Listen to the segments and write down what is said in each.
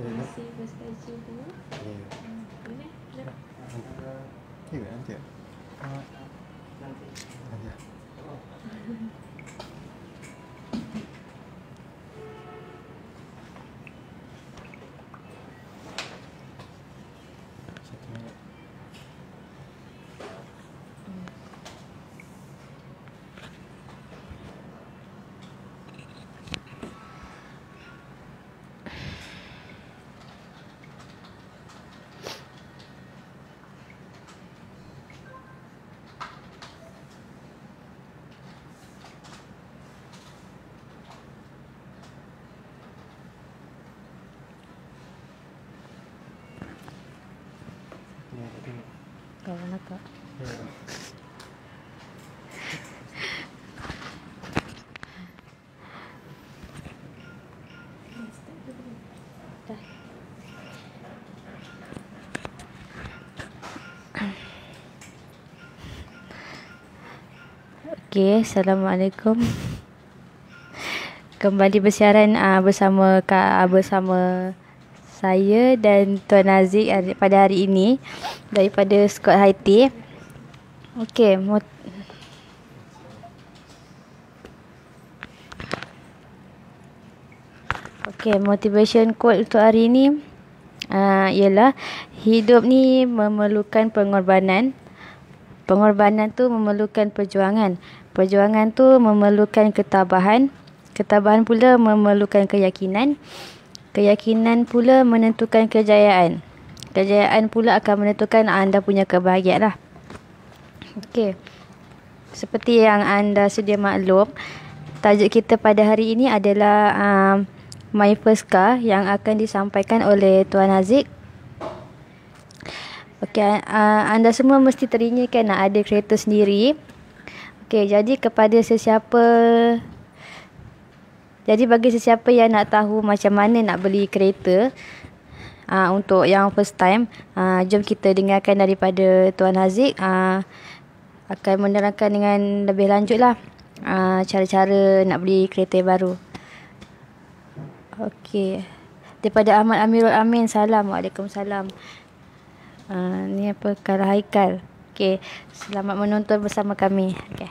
Terima kasih Bos Kaji tu. Ya. Yeah. Okay, assalamualaikum. Kembali bersiaran uh, bersama Kak, ah, bersama saya dan Tuan Aziz ah, pada hari ini daripada Scott Haiti. Okey, mot- Okey, motivation quote untuk hari ini uh, ialah hidup ni memerlukan pengorbanan. Pengorbanan tu memerlukan perjuangan. Perjuangan tu memerlukan ketabahan. Ketabahan pula memerlukan keyakinan. Keyakinan pula menentukan kejayaan. Kejayaan pula akan menentukan anda punya kebahagiaan lah. Okey. Seperti yang anda sedia maklum, tajuk kita pada hari ini adalah um, My First Car yang akan disampaikan oleh Tuan Haziq. Okey, uh, anda semua mesti teringinkan nak ada kereta sendiri. Okey, jadi kepada sesiapa jadi bagi sesiapa yang nak tahu macam mana nak beli kereta, uh, untuk yang first time uh, jom kita dengarkan daripada tuan Haziq uh, ah, akan menerangkan dengan lebih lanjut lah cara-cara nak beli kereta baru okey daripada Ahmad Amirul Amin salam Waalaikumsalam uh, ni apa Kara Haikal okey selamat menonton bersama kami okey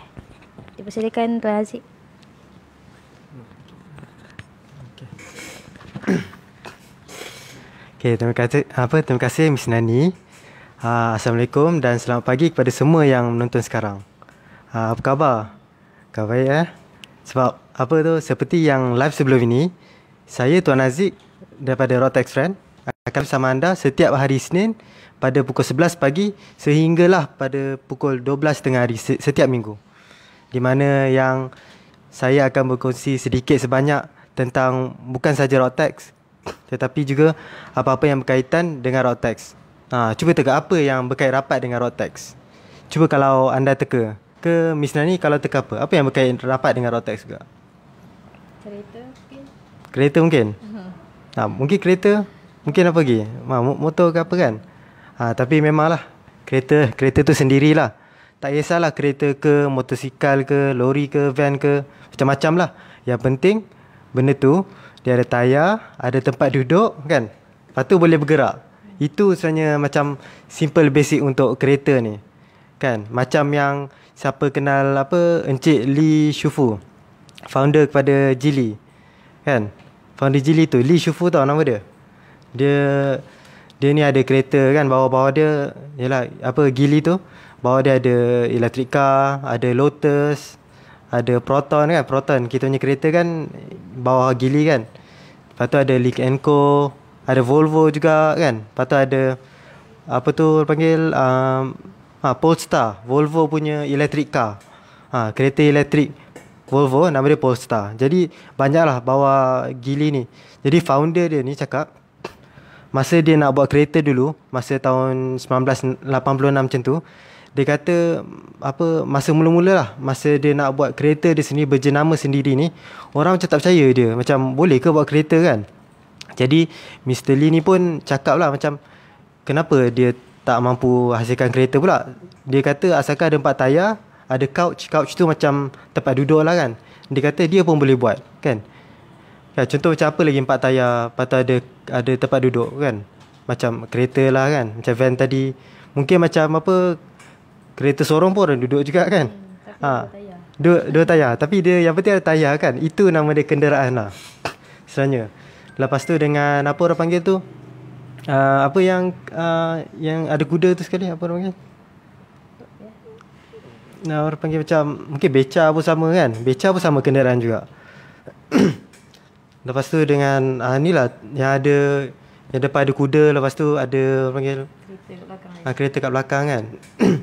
dipersilakan tuan Haziq hmm. Okay. Okay, terima kasih apa terima kasih Miss Nani. Uh, Assalamualaikum dan selamat pagi kepada semua yang menonton sekarang. Uh, apa khabar? Khabar baik eh? Sebab apa tu seperti yang live sebelum ini, saya Tuan Aziz daripada Rotex Friend akan bersama anda setiap hari Isnin pada pukul 11 pagi sehinggalah pada pukul 12 tengah hari setiap minggu. Di mana yang saya akan berkongsi sedikit sebanyak tentang bukan saja Rotex tetapi juga apa-apa yang berkaitan dengan road tax. Ha, cuba teka apa yang berkait rapat dengan road tax. Cuba kalau anda teka. Ke Miss Nani kalau teka apa? Apa yang berkait rapat dengan road tax juga? Kereta mungkin. Kereta mungkin? Uh-huh. Ha, mungkin kereta. Mungkin apa lagi? Ha, motor ke apa kan? Ha, tapi memanglah. Kereta kereta tu sendirilah. Tak kisahlah kereta ke, motosikal ke, lori ke, van ke. Macam-macam lah. Yang penting benda tu dia ada tayar, ada tempat duduk kan. Lepas tu boleh bergerak. Itu sebenarnya macam simple basic untuk kereta ni. Kan? Macam yang siapa kenal apa Encik Li Shufu. Founder kepada Jili. Kan? Founder Jili tu Li Shufu tau nama dia. Dia dia ni ada kereta kan bawa-bawa dia ialah apa Gili tu bawa dia ada electric car, ada Lotus, ada Proton kan, Proton kita punya kereta kan bawa Gili kan. Lepas tu ada Lick and Co, ada Volvo juga kan. Lepas tu ada apa tu orang panggil um, ha, Polestar, Volvo punya electric car. Ha, kereta elektrik Volvo nama dia Polestar. Jadi banyaklah bawa gili ni. Jadi founder dia ni cakap masa dia nak buat kereta dulu masa tahun 1986 macam tu dia kata apa masa mula-mula lah masa dia nak buat kereta dia sendiri berjenama sendiri ni orang macam tak percaya dia macam boleh ke buat kereta kan jadi Mr. Lee ni pun cakap lah macam kenapa dia tak mampu hasilkan kereta pula dia kata asalkan ada empat tayar ada couch couch tu macam tempat duduk lah kan dia kata dia pun boleh buat kan ya, contoh macam apa lagi empat tayar patut ada ada tempat duduk kan macam kereta lah kan macam van tadi mungkin macam apa Kereta sorong pun orang duduk juga kan. Hmm, tapi ha. Dua tayar. Dua, dua tayar. tapi dia yang penting ada tayar kan. Itu nama dia kenderaan lah. Sebenarnya. Lepas tu dengan apa orang panggil tu? Uh, apa yang uh, yang ada kuda tu sekali apa orang panggil? Nah, orang panggil macam mungkin beca pun sama kan. Beca pun sama kenderaan juga. lepas tu dengan uh, ni lah yang ada yang depan ada kuda lepas tu ada orang panggil kereta kat belakang. kereta kat belakang kan.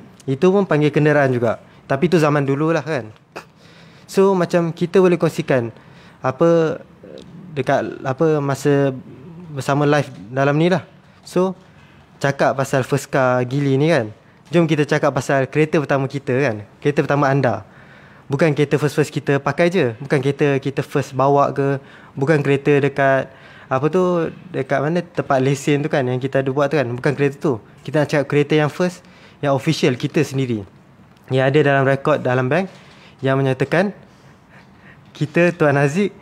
Itu pun panggil kenderaan juga. Tapi tu zaman dulu lah kan. So macam kita boleh kongsikan apa dekat apa masa bersama live dalam ni lah. So cakap pasal first car gili ni kan. Jom kita cakap pasal kereta pertama kita kan. Kereta pertama anda. Bukan kereta first-first kita pakai je. Bukan kereta kita first bawa ke. Bukan kereta dekat apa tu dekat mana tempat lesen tu kan yang kita ada buat tu kan. Bukan kereta tu. Kita nak cakap kereta yang first yang official kita sendiri yang ada dalam rekod dalam bank yang menyatakan kita Tuan Aziz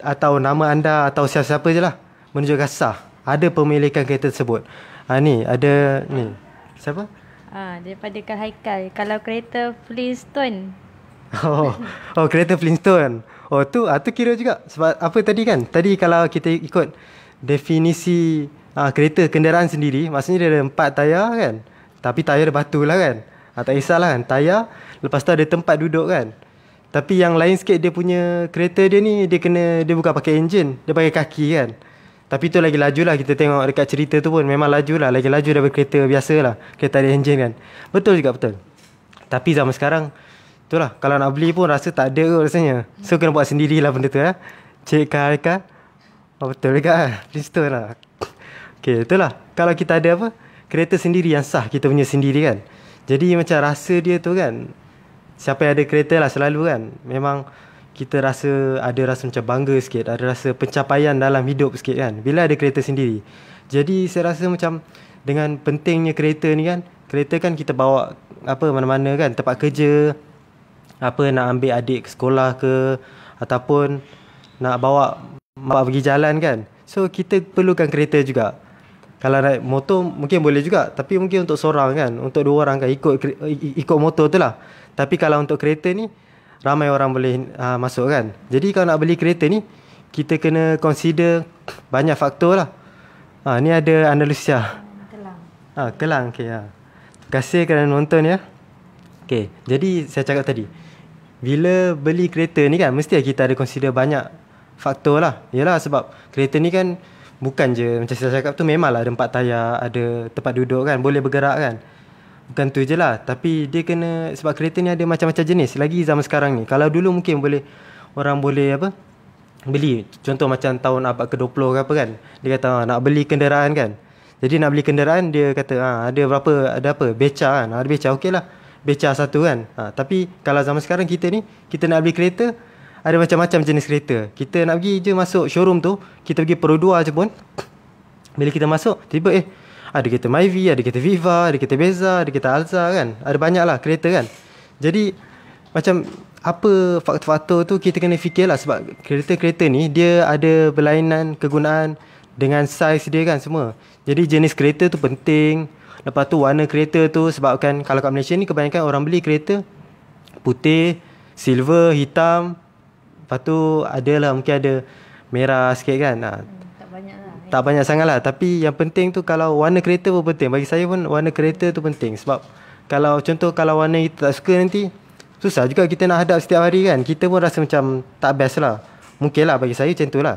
atau nama anda atau siapa-siapa je lah menunjukkan sah ada pemilikan kereta tersebut. Ha, ni ada ni. Siapa? Ah ha, daripada Kak Haikal. Kalau kereta Flintstone. Oh, oh kereta Flintstone. Oh tu ah tu kira juga sebab apa tadi kan? Tadi kalau kita ikut definisi ah, kereta kenderaan sendiri maksudnya dia ada empat tayar kan? Tapi tayar ada batu lah kan. Ha, tak lah kan. Tayar. Lepas tu ada tempat duduk kan. Tapi yang lain sikit dia punya kereta dia ni. Dia kena. Dia bukan pakai enjin. Dia pakai kaki kan. Tapi tu lagi laju lah kita tengok dekat cerita tu pun. Memang laju lah. Lagi laju daripada kereta biasa lah. Kereta ada enjin kan. Betul juga betul. Tapi zaman sekarang. tu lah Kalau nak beli pun rasa tak ada kot rasanya. So kena buat sendirilah benda tu lah. Eh. Cik Kar Oh, betul juga lah. Princeton lah. Okay, itulah. Kalau kita ada apa? kereta sendiri yang sah kita punya sendiri kan jadi macam rasa dia tu kan siapa yang ada kereta lah selalu kan memang kita rasa ada rasa macam bangga sikit ada rasa pencapaian dalam hidup sikit kan bila ada kereta sendiri jadi saya rasa macam dengan pentingnya kereta ni kan kereta kan kita bawa apa mana-mana kan tempat kerja apa nak ambil adik ke sekolah ke ataupun nak bawa mak pergi jalan kan so kita perlukan kereta juga kalau naik motor mungkin boleh juga tapi mungkin untuk seorang kan untuk dua orang kan ikut ikut motor tu lah tapi kalau untuk kereta ni ramai orang boleh uh, masuk kan jadi kalau nak beli kereta ni kita kena consider banyak faktor lah ha, ni ada analisa. kelang ha, kelang ok ha. terima kasih kerana nonton ya ok jadi saya cakap tadi bila beli kereta ni kan mesti kita ada consider banyak faktor lah yelah sebab kereta ni kan Bukan je macam saya cakap tu memanglah ada empat tayar, ada tempat duduk kan, boleh bergerak kan. Bukan tu je lah, tapi dia kena, sebab kereta ni ada macam-macam jenis lagi zaman sekarang ni. Kalau dulu mungkin boleh, orang boleh apa, beli. Contoh macam tahun abad ke-20 ke apa kan, dia kata ah, nak beli kenderaan kan. Jadi nak beli kenderaan, dia kata ha, ada berapa, ada apa, beca kan, ada ah, beca okey lah. Beca satu kan, ha, tapi kalau zaman sekarang kita ni, kita nak beli kereta, ada macam-macam jenis kereta. Kita nak pergi je masuk showroom tu, kita pergi Pro 2 je pun. Bila kita masuk, tiba eh, ada kereta Myvi, ada kereta Viva, ada kereta Beza, ada kereta Alza kan. Ada banyak lah kereta kan. Jadi, macam apa faktor-faktor tu kita kena fikir lah sebab kereta-kereta ni dia ada berlainan kegunaan dengan saiz dia kan semua. Jadi jenis kereta tu penting. Lepas tu warna kereta tu sebab kan kalau kat Malaysia ni kebanyakan orang beli kereta putih, silver, hitam, Lepas tu ada lah mungkin ada merah sikit kan. Hmm, tak banyak lah. Ya. Tak banyak sangat lah. Tapi yang penting tu kalau warna kereta pun penting. Bagi saya pun warna kereta tu penting. Sebab kalau contoh kalau warna kita tak suka nanti. Susah juga kita nak hadap setiap hari kan. Kita pun rasa macam tak best lah. Mungkin lah bagi saya macam tu lah.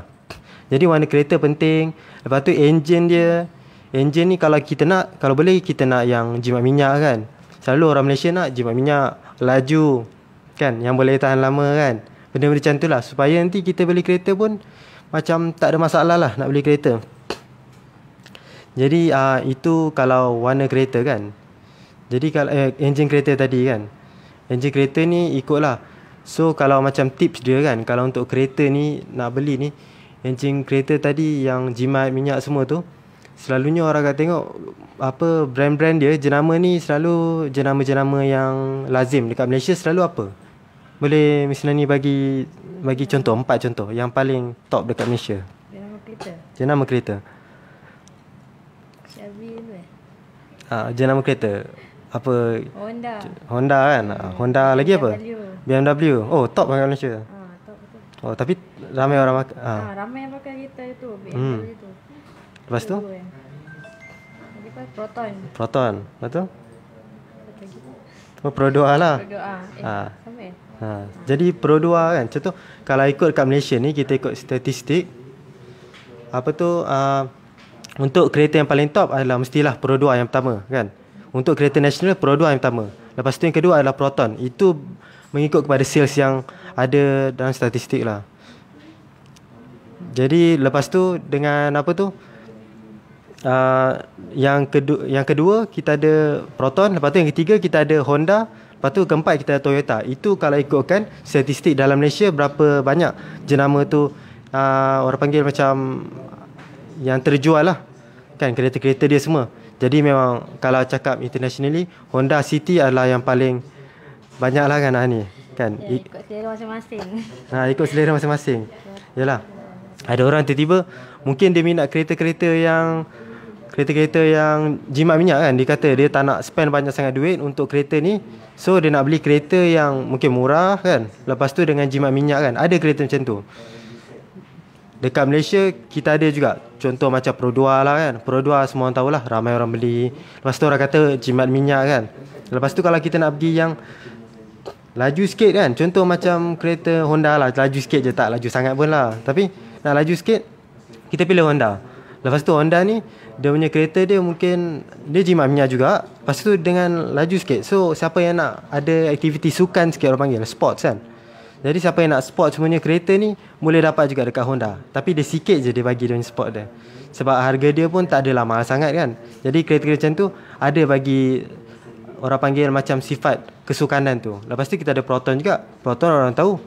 Jadi warna kereta penting. Lepas tu enjin dia. Enjin ni kalau kita nak. Kalau boleh kita nak yang jimat minyak kan. Selalu orang Malaysia nak jimat minyak. Laju. Kan yang boleh tahan lama kan. Benda-benda macam tu lah Supaya nanti kita beli kereta pun Macam tak ada masalah lah nak beli kereta Jadi uh, itu kalau warna kereta kan Jadi kalau eh, enjin kereta tadi kan Enjin kereta ni ikut lah. So kalau macam tips dia kan Kalau untuk kereta ni nak beli ni Enjin kereta tadi yang jimat minyak semua tu Selalunya orang akan tengok Apa brand-brand dia Jenama ni selalu jenama-jenama yang lazim Dekat Malaysia selalu apa boleh Miss Nani bagi bagi contoh, empat contoh yang paling top dekat Malaysia. Jenama kereta. Jenama kereta. Chevy tu eh. Ah, jenama kereta. Apa? Honda. Honda kan? Ah, hmm. Honda BMW. lagi apa? BMW. Oh, top dekat Malaysia. Ah, top betul. Oh, tapi ramai orang pakai. Ah. ah, ramai yang pakai kereta itu, BMW hmm. Eh. tu. Lepas tu? Lagi pun Proton. Proton. Lepas tu? Oh, Prodoa lah. Prodoa. Eh, ah. Eh? Ha, jadi perodua kan contoh kalau ikut kat Malaysia ni kita ikut statistik apa tu uh, untuk kereta yang paling top adalah mestilah perodua yang pertama kan. Untuk kereta nasional perodua yang pertama. Lepas tu yang kedua adalah Proton. Itu mengikut kepada sales yang ada dalam statistik lah. Jadi lepas tu dengan apa tu Uh, yang kedua yang kedua kita ada Proton lepas tu yang ketiga kita ada Honda Lepas tu keempat kita Toyota. Itu kalau ikutkan statistik dalam Malaysia berapa banyak jenama tu uh, orang panggil macam yang terjual lah. Kan kereta-kereta dia semua. Jadi memang kalau cakap internationally Honda City adalah yang paling banyak lah kan ni kan ya, ikut selera masing-masing. nah ha, ikut selera masing-masing. Yalah. Ada orang tiba-tiba mungkin dia minat kereta-kereta yang kereta-kereta yang jimat minyak kan dia kata dia tak nak spend banyak sangat duit untuk kereta ni So dia nak beli kereta yang mungkin murah kan Lepas tu dengan jimat minyak kan Ada kereta macam tu Dekat Malaysia kita ada juga Contoh macam Produa lah kan Produa semua orang tahulah Ramai orang beli Lepas tu orang kata jimat minyak kan Lepas tu kalau kita nak pergi yang Laju sikit kan Contoh macam kereta Honda lah Laju sikit je tak laju sangat pun lah Tapi nak laju sikit Kita pilih Honda Lepas tu Honda ni dia punya kereta dia mungkin dia jimat minyak juga lepas tu dengan laju sikit so siapa yang nak ada aktiviti sukan sikit orang panggil sports kan jadi siapa yang nak sport semuanya kereta ni boleh dapat juga dekat Honda tapi dia sikit je dia bagi dia punya sport dia sebab harga dia pun tak adalah mahal sangat kan jadi kereta-kereta macam tu ada bagi orang panggil macam sifat kesukanan tu lepas tu kita ada Proton juga Proton orang tahu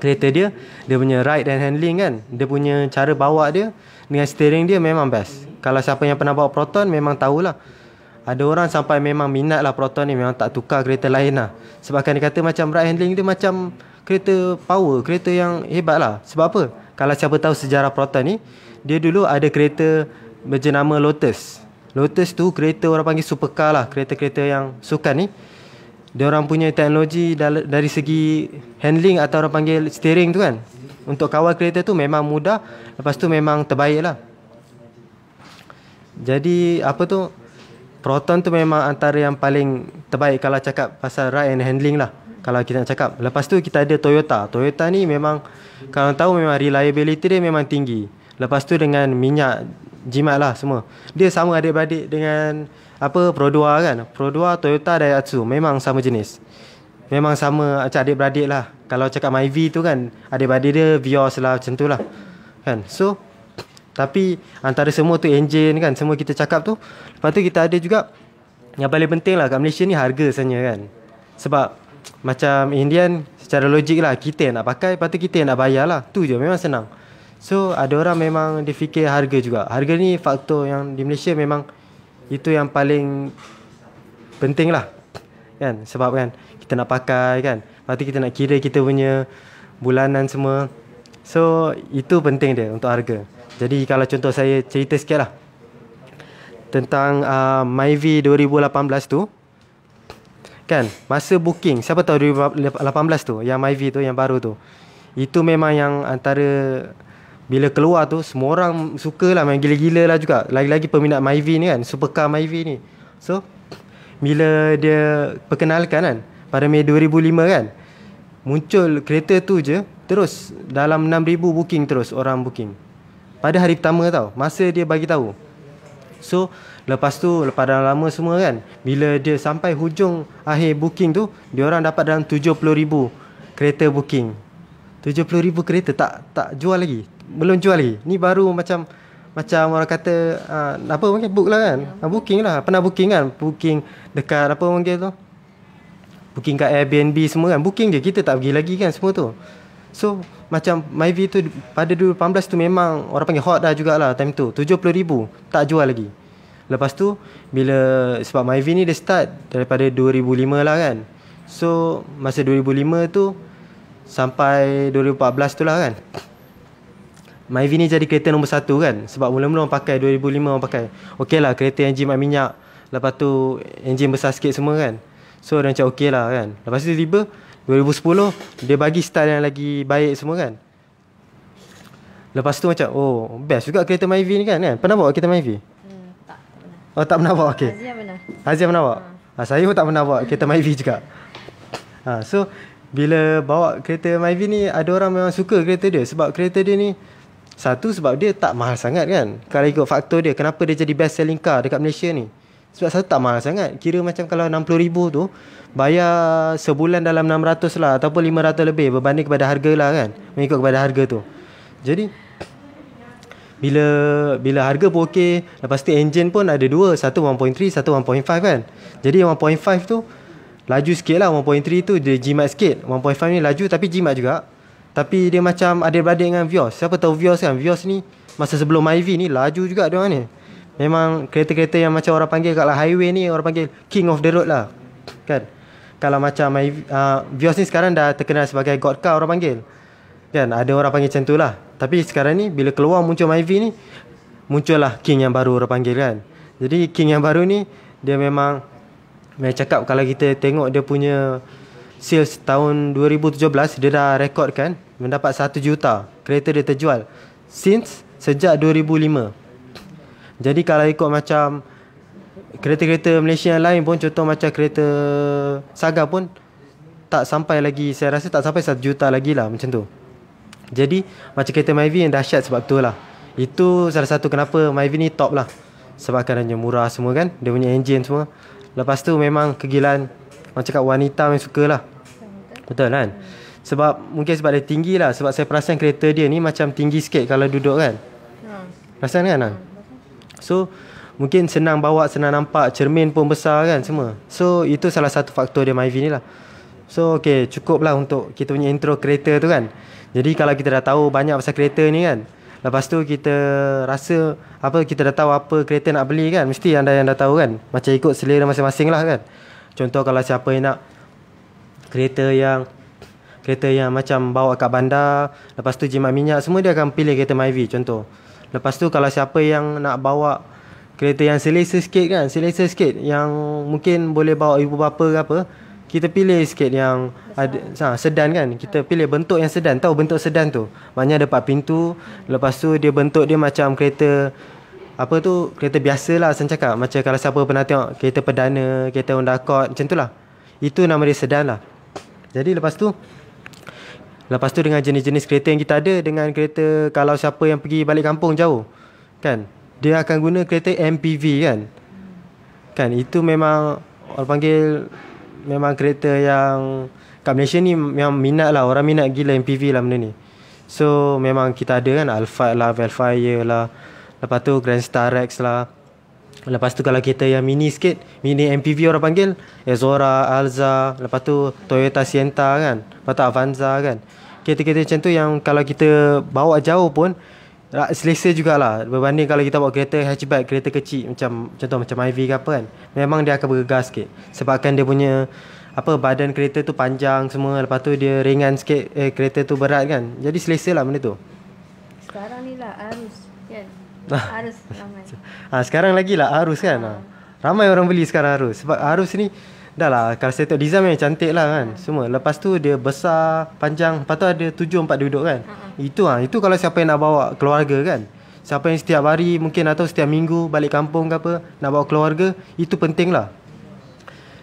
kereta dia dia punya ride and handling kan dia punya cara bawa dia dengan steering dia memang best kalau siapa yang pernah bawa Proton memang tahulah Ada orang sampai memang minat lah Proton ni Memang tak tukar kereta lain lah Sebabkan dia kata macam ride handling dia macam Kereta power, kereta yang hebat lah Sebab apa? Kalau siapa tahu sejarah Proton ni Dia dulu ada kereta berjenama Lotus Lotus tu kereta orang panggil supercar lah Kereta-kereta yang sukan ni dia orang punya teknologi dari segi handling atau orang panggil steering tu kan Untuk kawal kereta tu memang mudah Lepas tu memang terbaik lah jadi apa tu Proton tu memang antara yang paling terbaik kalau cakap pasal ride and handling lah kalau kita nak cakap. Lepas tu kita ada Toyota. Toyota ni memang kalau tahu memang reliability dia memang tinggi. Lepas tu dengan minyak jimat lah semua. Dia sama adik-beradik dengan apa Produa kan. Produa, Toyota, dan Daihatsu memang sama jenis. Memang sama macam adik-beradik lah. Kalau cakap Myvi tu kan adik-beradik dia Vios lah macam tu lah. Kan? So tapi antara semua tu engine kan Semua kita cakap tu Lepas tu kita ada juga Yang paling penting lah kat Malaysia ni harga sebenarnya kan Sebab macam Indian secara logik lah Kita nak pakai Lepas tu kita nak bayar lah Tu je memang senang So ada orang memang dia fikir harga juga Harga ni faktor yang di Malaysia memang Itu yang paling penting lah Kan sebab kan kita nak pakai kan Lepas tu kita nak kira kita punya bulanan semua So itu penting dia untuk harga jadi kalau contoh saya cerita sikit lah Tentang uh, Myvi 2018 tu Kan Masa booking Siapa tahu 2018 tu Yang Myvi tu Yang baru tu Itu memang yang Antara Bila keluar tu Semua orang Suka lah Main gila-gila lah juga Lagi-lagi peminat Myvi ni kan Supercar Myvi ni So Bila dia Perkenalkan kan Pada Mei 2005 kan Muncul kereta tu je Terus Dalam 6,000 booking terus Orang booking pada hari pertama tau masa dia bagi tahu so lepas tu lepas dalam lama semua kan bila dia sampai hujung akhir booking tu dia orang dapat dalam 70000 kereta booking 70000 kereta tak tak jual lagi belum jual lagi ni baru macam macam orang kata uh, apa mungkin book lah kan uh, booking lah pernah booking kan booking dekat apa mungkin tu booking kat Airbnb semua kan booking je kita tak pergi lagi kan semua tu So macam Myvi tu pada 2018 tu memang orang panggil hot dah jugalah time tu. RM70,000 tak jual lagi. Lepas tu bila sebab Myvi ni dia start daripada 2005 lah kan. So masa 2005 tu sampai 2014 tu lah kan. Myvi ni jadi kereta nombor satu kan. Sebab mula-mula orang pakai 2005 orang pakai. Okey lah kereta yang jimat minyak. Lepas tu enjin besar sikit semua kan. So dia macam okey lah kan. Lepas tu tiba-tiba 2010 dia bagi style yang lagi baik semua kan. Lepas tu macam oh best juga kereta Myvi ni kan kan. Pernah bawa kereta Myvi? Hmm, tak, pernah. Oh tak pernah bawa okey. Haziah pernah. Haziah pernah bawa. Ha. ha. saya pun tak pernah bawa kereta Myvi juga. Ha so bila bawa kereta Myvi ni ada orang memang suka kereta dia sebab kereta dia ni satu sebab dia tak mahal sangat kan. Kalau ikut faktor dia kenapa dia jadi best selling car dekat Malaysia ni. Sebab satu tak mahal sangat Kira macam kalau RM60,000 tu Bayar sebulan dalam RM600 lah Ataupun RM500 lebih Berbanding kepada harga lah kan Mengikut kepada harga tu Jadi Bila bila harga pun okey Lepas tu engine pun ada dua Satu 1.3 Satu 1.5 kan Jadi 1.5 tu Laju sikit lah 1.3 tu dia jimat sikit 1.5 ni laju tapi jimat juga Tapi dia macam ada beradik dengan Vios Siapa tahu Vios kan Vios ni Masa sebelum Ivy ni laju juga dia orang ni Memang kereta-kereta yang macam orang panggil kat lah highway ni orang panggil king of the road lah. Kan? Kalau macam my uh, Vios ni sekarang dah terkenal sebagai god car orang panggil. Kan? Ada orang panggil macam tu lah. Tapi sekarang ni bila keluar muncul my V ni muncullah king yang baru orang panggil kan. Jadi king yang baru ni dia memang Memang cakap kalau kita tengok dia punya sales tahun 2017 dia dah rekod kan mendapat 1 juta kereta dia terjual since sejak 2005 jadi kalau ikut macam kereta-kereta Malaysia yang lain pun contoh macam kereta Saga pun tak sampai lagi saya rasa tak sampai 1 juta lagi lah macam tu. Jadi macam kereta Myvi yang dahsyat sebab tu lah. Itu salah satu kenapa Myvi ni top lah. Sebab kerana murah semua kan. Dia punya engine semua. Lepas tu memang kegilaan macam cakap wanita yang suka lah. Betul kan? Sebab mungkin sebab dia tinggi lah. Sebab saya perasan kereta dia ni macam tinggi sikit kalau duduk kan. Hmm. Perasan kan lah? So mungkin senang bawa, senang nampak, cermin pun besar kan semua. So itu salah satu faktor dia Myvi ni lah. So okay, cukuplah untuk kita punya intro kereta tu kan. Jadi kalau kita dah tahu banyak pasal kereta ni kan. Lepas tu kita rasa apa kita dah tahu apa kereta nak beli kan. Mesti anda yang dah tahu kan. Macam ikut selera masing-masing lah kan. Contoh kalau siapa yang nak kereta yang kereta yang macam bawa kat bandar lepas tu jimat minyak semua dia akan pilih kereta Myvi contoh Lepas tu kalau siapa yang nak bawa kereta yang selesa sikit kan, selesa sikit yang mungkin boleh bawa ibu bapa ke apa, kita pilih sikit yang ada ha, sedan kan. Kita pilih bentuk yang sedan. Tahu bentuk sedan tu? Maknanya ada empat pintu. Lepas tu dia bentuk dia macam kereta apa tu kereta biasa lah saya cakap macam kalau siapa pernah tengok kereta perdana kereta Honda Accord macam tu lah itu nama dia sedan lah jadi lepas tu Lepas tu dengan jenis-jenis kereta yang kita ada dengan kereta kalau siapa yang pergi balik kampung jauh kan dia akan guna kereta MPV kan. Kan itu memang orang panggil memang kereta yang kat Malaysia ni memang minat lah orang minat gila MPV lah benda ni. So memang kita ada kan Alfa lah, Velfire lah. Lepas tu Grand Star Rex lah. Lepas tu kalau kita yang mini sikit, mini MPV orang panggil Ezora, Alza, lepas tu Toyota Sienta kan. Lepas tu Avanza kan kereta-kereta macam tu yang kalau kita bawa jauh pun selesa jugalah berbanding kalau kita bawa kereta hatchback kereta kecil macam contoh macam IV ke apa kan memang dia akan bergegas sikit sebabkan dia punya apa badan kereta tu panjang semua lepas tu dia ringan sikit eh, kereta tu berat kan jadi selesa lah benda tu sekarang ni lah arus kan arus ramai ha, sekarang lagi lah arus kan ha. ramai orang beli sekarang arus sebab arus ni Dah lah Kalau saya tengok design memang cantik lah kan hmm. Semua Lepas tu dia besar Panjang Lepas tu ada tujuh empat duduk kan uh Itu lah Itu kalau siapa yang nak bawa keluarga kan Siapa yang setiap hari mungkin Atau setiap minggu balik kampung ke apa Nak bawa keluarga Itu penting lah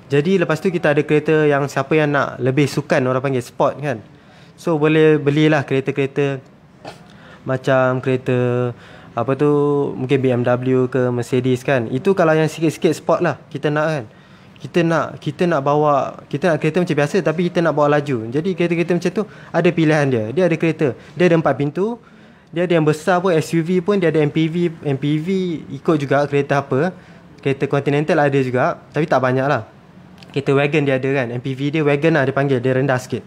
Jadi lepas tu kita ada kereta Yang siapa yang nak lebih sukan Orang panggil sport kan So boleh belilah kereta-kereta Macam kereta apa tu mungkin BMW ke Mercedes kan itu kalau yang sikit-sikit sport lah kita nak kan kita nak kita nak bawa kita nak kereta macam biasa tapi kita nak bawa laju. Jadi kereta-kereta macam tu ada pilihan dia. Dia ada kereta. Dia ada empat pintu. Dia ada yang besar pun SUV pun dia ada MPV MPV ikut juga kereta apa. Kereta Continental ada juga tapi tak banyak lah. Kereta wagon dia ada kan. MPV dia wagon lah dia panggil. Dia rendah sikit.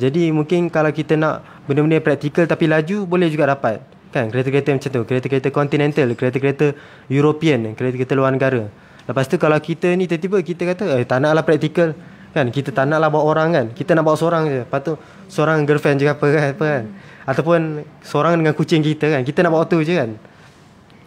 Jadi mungkin kalau kita nak benda-benda praktikal tapi laju boleh juga dapat. Kan kereta-kereta macam tu. Kereta-kereta Continental. Kereta-kereta European. Kereta-kereta luar negara. Lepas tu kalau kita ni tiba-tiba kita kata eh, tak naklah praktikal kan kita tak naklah bawa orang kan kita nak bawa seorang je lepas tu seorang girlfriend je apa kan apa kan ataupun seorang dengan kucing kita kan kita nak bawa tu je kan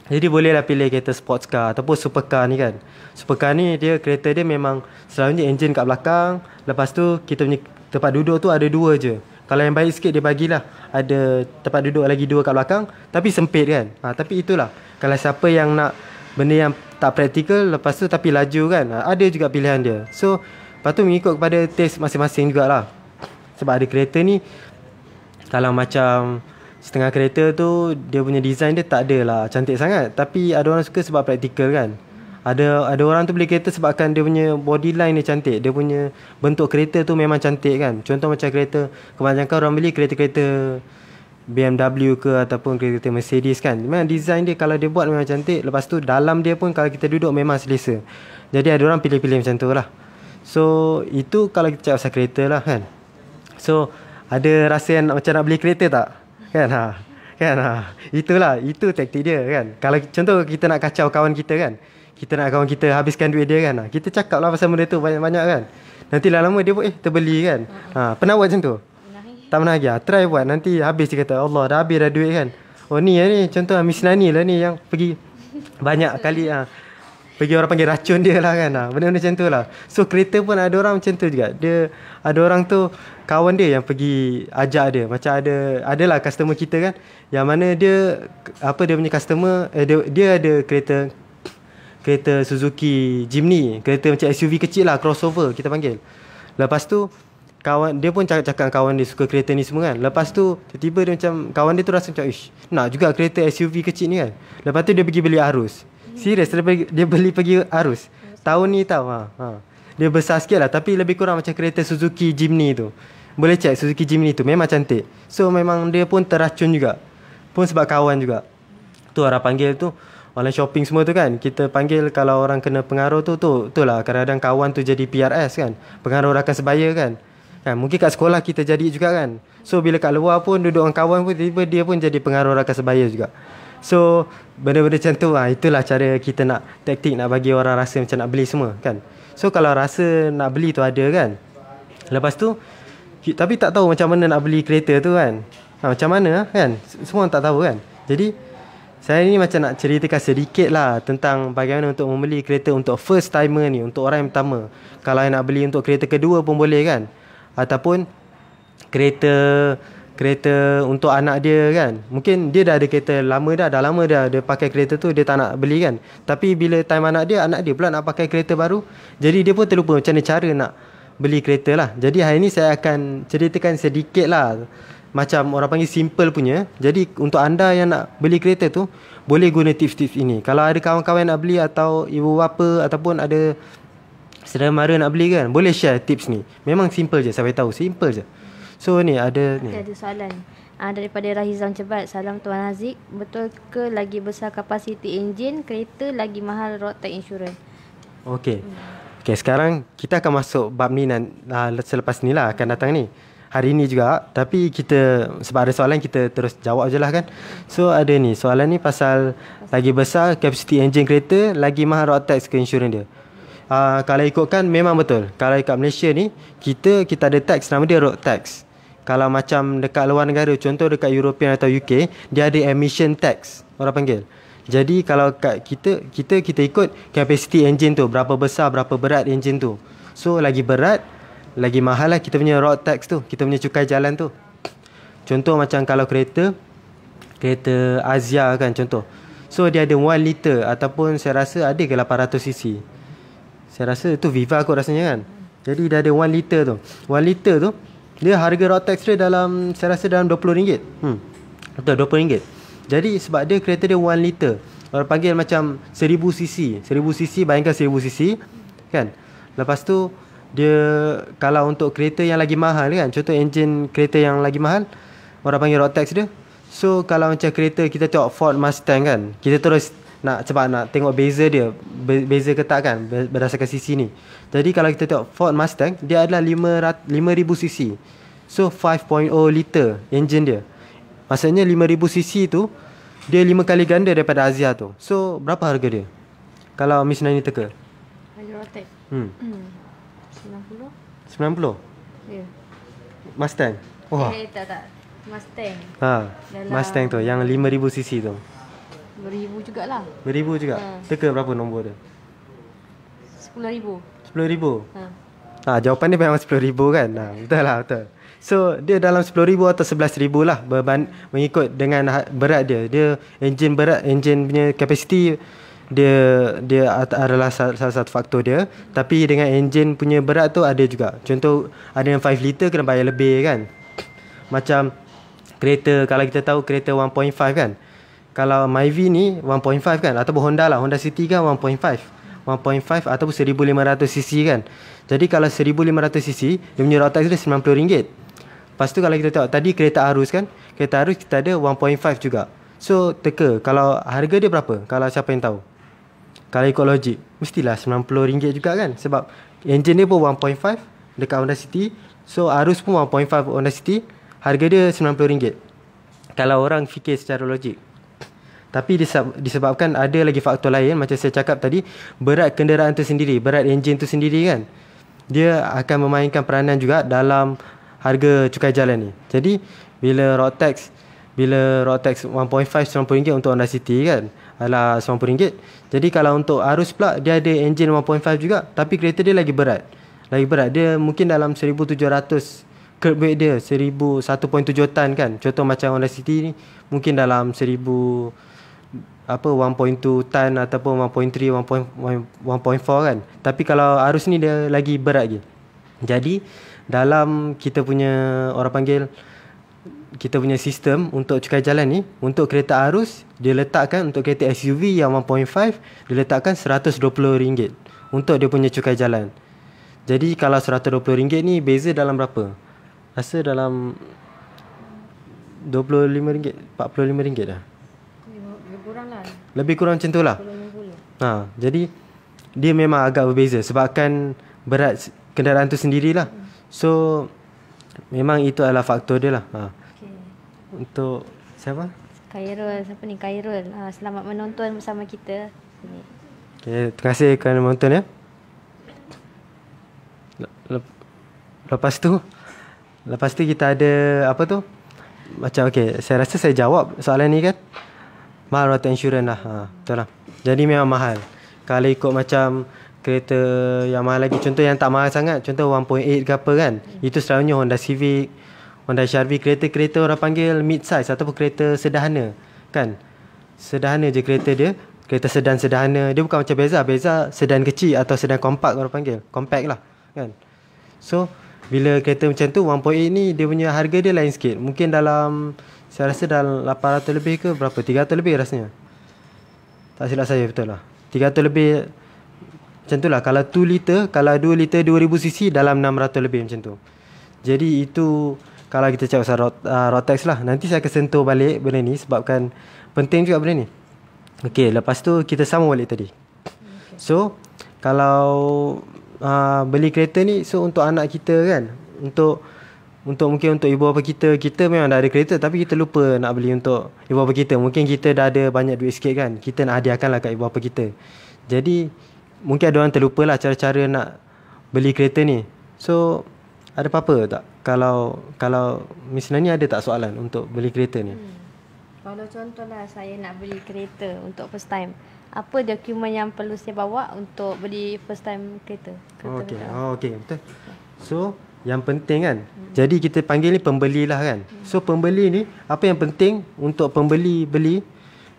jadi bolehlah pilih kereta sports car ataupun supercar ni kan supercar ni dia kereta dia memang selalunya enjin kat belakang lepas tu kita punya tempat duduk tu ada dua je kalau yang baik sikit dia bagilah ada tempat duduk lagi dua kat belakang tapi sempit kan ha, tapi itulah kalau siapa yang nak benda yang tak praktikal lepas tu tapi laju kan ada juga pilihan dia so lepas tu mengikut kepada taste masing-masing jugalah sebab ada kereta ni kalau macam setengah kereta tu dia punya design dia tak adalah cantik sangat tapi ada orang suka sebab praktikal kan ada ada orang tu beli kereta sebabkan dia punya body line dia cantik dia punya bentuk kereta tu memang cantik kan contoh macam kereta kebanyakan orang beli kereta-kereta BMW ke ataupun kereta Mercedes kan memang design dia kalau dia buat memang cantik lepas tu dalam dia pun kalau kita duduk memang selesa jadi ada orang pilih-pilih macam tu lah so itu kalau kita cakap pasal kereta lah kan so ada rasa yang nak macam nak beli kereta tak kan ha kan ha itulah itu taktik dia kan kalau contoh kita nak kacau kawan kita kan kita nak kawan kita habiskan duit dia kan ha. kita cakap lah pasal benda tu banyak-banyak kan nanti lama-lama dia pun eh terbeli kan ha pernah buat macam tu tak pernah ajar ah, Try buat Nanti habis dia kata Allah dah habis dah duit kan Oh ni eh, ni Contoh Miss Nani lah ni Yang pergi Banyak kali ha. Pergi orang panggil racun dia lah kan ha. Benda-benda macam tu lah So kereta pun ada orang macam tu juga Dia Ada orang tu Kawan dia yang pergi Ajak dia Macam ada Adalah customer kita kan Yang mana dia Apa dia punya customer eh, dia, dia ada kereta Kereta Suzuki Jimny Kereta macam SUV kecil lah Crossover kita panggil Lepas tu kawan dia pun cakap-cakap kawan dia suka kereta ni semua kan. Lepas tu tiba-tiba dia macam kawan dia tu rasa macam ish. Nak juga kereta SUV kecil ni kan. Lepas tu dia pergi beli Arus. Serius dia pergi dia beli pergi Arus. Tahun ni tahu ha. ha. Dia besar sikit lah tapi lebih kurang macam kereta Suzuki Jimny tu. Boleh check Suzuki Jimny tu memang cantik. So memang dia pun teracun juga. Pun sebab kawan juga. Tu orang panggil tu online shopping semua tu kan kita panggil kalau orang kena pengaruh tu tu tu lah kadang-kadang kawan tu jadi PRS kan pengaruh rakan sebaya kan Kan, mungkin kat sekolah kita jadi juga kan. So bila kat luar pun duduk dengan kawan pun tiba dia pun jadi pengaruh rakan sebaya juga. So benda-benda macam tu ah itulah cara kita nak taktik nak bagi orang rasa macam nak beli semua kan. So kalau rasa nak beli tu ada kan. Lepas tu tapi tak tahu macam mana nak beli kereta tu kan. Ha, macam mana ha, kan? Semua orang tak tahu kan. Jadi saya ni macam nak ceritakan sedikit lah tentang bagaimana untuk membeli kereta untuk first timer ni, untuk orang yang pertama. Kalau yang nak beli untuk kereta kedua pun boleh kan ataupun kereta kereta untuk anak dia kan mungkin dia dah ada kereta lama dah dah lama dah dia pakai kereta tu dia tak nak beli kan tapi bila time anak dia anak dia pula nak pakai kereta baru jadi dia pun terlupa macam mana cara nak beli kereta lah jadi hari ni saya akan ceritakan sedikit lah macam orang panggil simple punya jadi untuk anda yang nak beli kereta tu boleh guna tips-tips ini kalau ada kawan-kawan nak beli atau ibu bapa ataupun ada Sedara mara nak beli kan Boleh share tips ni Memang simple je Sampai tahu Simple je So ni ada ni. ada soalan Ah ha, daripada Rahizan Cebat. Salam Tuan Aziz. Betul ke lagi besar kapasiti enjin kereta lagi mahal road tax insurance? Okay Hmm. Okey, sekarang kita akan masuk bab ni dan uh, ah, selepas ni lah akan datang ni. Hari ni juga tapi kita sebab ada soalan kita terus jawab je lah kan. So ada ni soalan ni pasal, pasal lagi besar kapasiti enjin kereta lagi mahal road tax ke insurance dia uh, kalau ikutkan memang betul. Kalau dekat Malaysia ni kita kita ada tax nama dia road tax. Kalau macam dekat luar negara contoh dekat European atau UK dia ada emission tax orang panggil. Jadi kalau kat kita kita kita ikut capacity engine tu berapa besar berapa berat engine tu. So lagi berat lagi mahal lah kita punya road tax tu, kita punya cukai jalan tu. Contoh macam kalau kereta kereta Asia kan contoh. So dia ada 1 liter ataupun saya rasa ada ke 800 cc. Saya rasa tu Viva kot rasanya kan. Jadi dia ada 1 liter tu. 1 liter tu dia harga raw tax dia dalam saya rasa dalam RM20. Hmm. Betul RM20. Jadi sebab dia kereta dia 1 liter. Orang panggil macam 1000 cc. 1000 cc bayangkan 1000 cc kan. Lepas tu dia kalau untuk kereta yang lagi mahal kan contoh enjin kereta yang lagi mahal orang panggil raw tax dia. So kalau macam kereta kita tengok Ford Mustang kan kita terus nak cepat nak tengok beza dia be, beza ke tak kan berdasarkan cc ni jadi kalau kita tengok Ford Mustang dia adalah 5000 cc so 5.0 liter engine dia maksudnya 5000 cc tu dia lima kali ganda daripada Azia tu so berapa harga dia kalau Miss Nani teka Hydrotech hmm. 90 90 Yeah. Mustang. Oh. Eh, tak tak. Mustang. Ha. Dalam Mustang tu yang 5000 cc tu. Beribu jugalah. Beribu juga? Ha. Teka berapa nombor dia? Sepuluh ribu. Sepuluh ribu? Ha. Ha, jawapan dia memang sepuluh ribu kan? Ha, betul lah, betul. So, dia dalam sepuluh ribu atau sebelas ribu lah berban, mengikut dengan ha-, berat dia. Dia enjin berat, enjin punya kapasiti dia dia adalah salah satu faktor dia tapi dengan enjin punya berat tu ada juga contoh ada yang 5 liter kena bayar lebih kan macam kereta kalau kita tahu kereta 1.5 kan kalau Myvi ni 1.5 kan ataupun Honda lah Honda City kan 1.5 1.5 ataupun 1500cc kan jadi kalau 1500cc dia punya road tax dia RM90 lepas tu kalau kita tengok tadi kereta arus kan kereta arus kita ada 1.5 juga so teka kalau harga dia berapa kalau siapa yang tahu kalau ikut logik mestilah RM90 juga kan sebab engine dia pun 1.5 dekat Honda City so arus pun 1.5 Honda City harga dia RM90 kalau orang fikir secara logik tapi disebabkan ada lagi faktor lain macam saya cakap tadi berat kenderaan tu sendiri berat enjin tu sendiri kan dia akan memainkan peranan juga dalam harga cukai jalan ni jadi bila road tax bila road tax 1.5 RM90 untuk Honda City kan adalah RM90 jadi kalau untuk arus pula dia ada enjin 1.5 juga tapi kereta dia lagi berat lagi berat dia mungkin dalam 1700 curb weight dia 1.7 tan kan contoh macam Honda City ni mungkin dalam 1,000 apa 1.2 ton ataupun 1.3 1.4 kan tapi kalau arus ni dia lagi berat lagi jadi dalam kita punya orang panggil kita punya sistem untuk cukai jalan ni untuk kereta arus dia letakkan untuk kereta SUV yang 1.5 dia letakkan RM120 untuk dia punya cukai jalan jadi kalau RM120 ni beza dalam berapa rasa dalam RM25 RM45 dah lebih kurang macam itulah. Ha, jadi dia memang agak berbeza sebabkan berat kendaraan tu sendirilah. So memang itu adalah faktor dia lah. Ha. Okay. Untuk siapa? Khairul, siapa ni Khairul? Ha, selamat menonton bersama kita. Okay, terima kasih kerana menonton ya. Lepas tu lepas tu kita ada apa tu? Macam okay. saya rasa saya jawab soalan ni kan mahal rata insurans lah ha, betul lah jadi memang mahal kalau ikut macam kereta yang mahal lagi contoh yang tak mahal sangat contoh 1.8 ke apa kan hmm. itu selalunya Honda Civic Honda CR-V kereta-kereta orang panggil mid size ataupun kereta sederhana kan sederhana je kereta dia kereta sedan sederhana dia bukan macam beza beza sedan kecil atau sedan kompak orang panggil compact lah kan so bila kereta macam tu 1.8 ni dia punya harga dia lain sikit mungkin dalam saya rasa dalam 800 lebih ke berapa? 300 lebih rasanya. Tak silap saya betul lah. 300 lebih macam tu lah. Kalau 2 liter, kalau 2 liter 2000 cc dalam 600 lebih macam tu. Jadi itu kalau kita cakap pasal rot, uh, Rotex lah. Nanti saya akan sentuh balik benda ni sebabkan penting juga benda ni. Okay, lepas tu kita sama balik tadi. So, kalau uh, beli kereta ni, so untuk anak kita kan, untuk untuk mungkin untuk ibu bapa kita kita memang dah ada kereta tapi kita lupa nak beli untuk ibu bapa kita mungkin kita dah ada banyak duit sikit kan kita nak hadiahkan lah kat ibu bapa kita jadi mungkin ada orang lah cara-cara nak beli kereta ni so ada apa-apa tak kalau kalau Miss Nani ada tak soalan untuk beli kereta ni hmm. kalau contohlah saya nak beli kereta untuk first time apa dokumen yang perlu saya bawa untuk beli first time kereta? kereta oh, okay oh, okey, betul. So, yang penting kan hmm. jadi kita panggil ni pembeli lah kan hmm. so pembeli ni apa yang penting untuk pembeli beli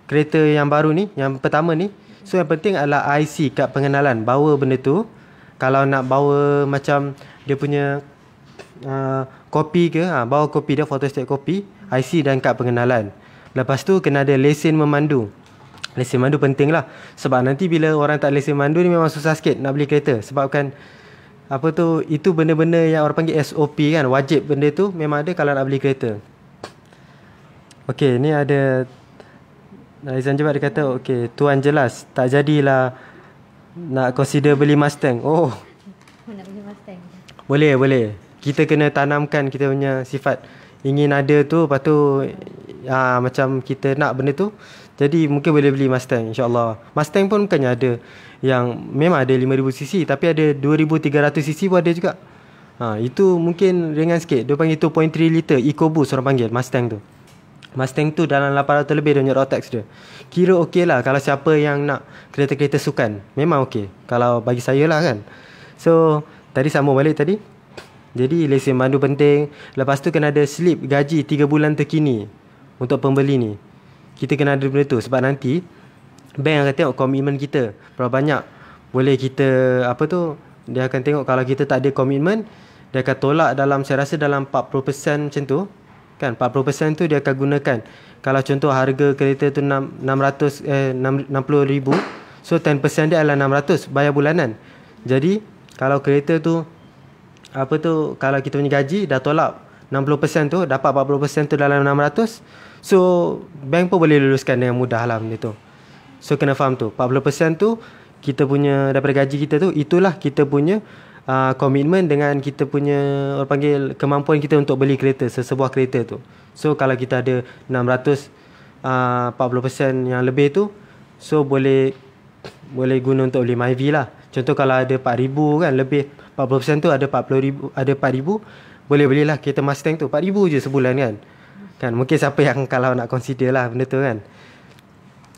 kereta yang baru ni yang pertama ni hmm. so yang penting adalah IC kad pengenalan bawa benda tu kalau nak bawa macam dia punya uh, kopi ke ha, bawa kopi dia fotostat kopi IC dan kad pengenalan lepas tu kena ada lesen memandu lesen memandu penting lah sebab nanti bila orang tak lesen memandu ni memang susah sikit nak beli kereta sebab kan apa tu itu benda-benda yang orang panggil SOP kan wajib benda tu memang ada kalau nak beli kereta Okey, ni ada Aizan Jebat dia kata okey, tuan jelas tak jadilah nak consider beli Mustang. Oh. Nak beli Mustang. Boleh, boleh. Kita kena tanamkan kita punya sifat ingin ada tu, lepas tu ah macam kita nak benda tu. Jadi mungkin boleh beli Mustang insya-Allah. Mustang pun bukannya ada yang memang ada 5000 cc tapi ada 2300 cc pun ada juga. Ha itu mungkin ringan sikit. Dia panggil 2.3 liter EcoBoost orang panggil Mustang tu. Mustang tu dalam 800 lebih dia punya Rotax dia. Kira okey lah kalau siapa yang nak kereta-kereta sukan. Memang okey. Kalau bagi saya lah kan. So, tadi sambung balik tadi. Jadi, lesen mandu penting. Lepas tu kena ada slip gaji 3 bulan terkini. Untuk pembeli ni. Kita kena ada benda tu. Sebab nanti, bank akan tengok komitmen kita berapa banyak boleh kita apa tu dia akan tengok kalau kita tak ada komitmen dia akan tolak dalam saya rasa dalam 40% macam tu kan 40% tu dia akan gunakan kalau contoh harga kereta tu 600 eh 60000 so 10% dia adalah 600 bayar bulanan jadi kalau kereta tu apa tu kalau kita punya gaji dah tolak 60% tu dapat 40% tu dalam 600 so bank pun boleh luluskan dengan mudah lah benda tu So kena faham tu 40% tu kita punya daripada gaji kita tu itulah kita punya uh, komitmen uh, dengan kita punya orang panggil kemampuan kita untuk beli kereta sesebuah kereta tu. So kalau kita ada 600 uh, 40% yang lebih tu so boleh boleh guna untuk beli MyV lah. Contoh kalau ada 4000 kan lebih 40% tu ada 40000 ada 4000 boleh belilah kereta Mustang tu 4000 je sebulan kan. Kan mungkin siapa yang kalau nak consider lah benda tu kan.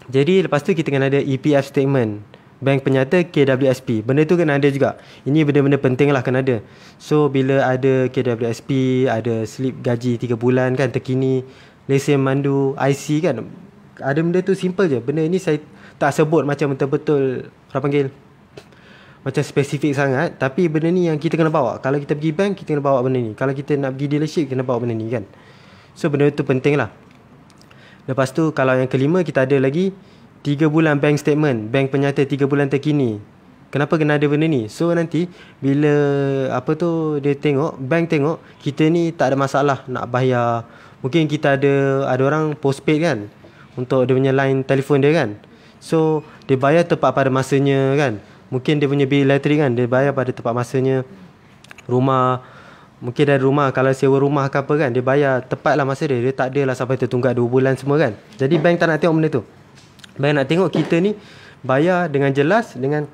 Jadi lepas tu kita kena ada EPF statement Bank penyata KWSP Benda tu kena ada juga Ini benda-benda penting lah kena ada So bila ada KWSP Ada slip gaji 3 bulan kan terkini Lesen mandu IC kan Ada benda tu simple je Benda ni saya tak sebut macam betul-betul Orang panggil macam spesifik sangat tapi benda ni yang kita kena bawa kalau kita pergi bank kita kena bawa benda ni kalau kita nak pergi dealership kita kena bawa benda ni kan so benda tu penting lah Lepas tu kalau yang kelima kita ada lagi 3 bulan bank statement, bank penyata 3 bulan terkini. Kenapa kena ada benda ni? So nanti bila apa tu dia tengok, bank tengok kita ni tak ada masalah nak bayar. Mungkin kita ada ada orang postpaid kan untuk dia punya line telefon dia kan. So dia bayar tepat pada masanya kan. Mungkin dia punya bil elektrik kan dia bayar pada tepat masanya. Rumah Mungkin dari rumah Kalau sewa rumah ke apa kan Dia bayar tepat lah masa dia Dia tak adalah sampai tertunggak 2 bulan semua kan Jadi bank tak nak tengok benda tu Bank nak tengok kita ni Bayar dengan jelas Dengan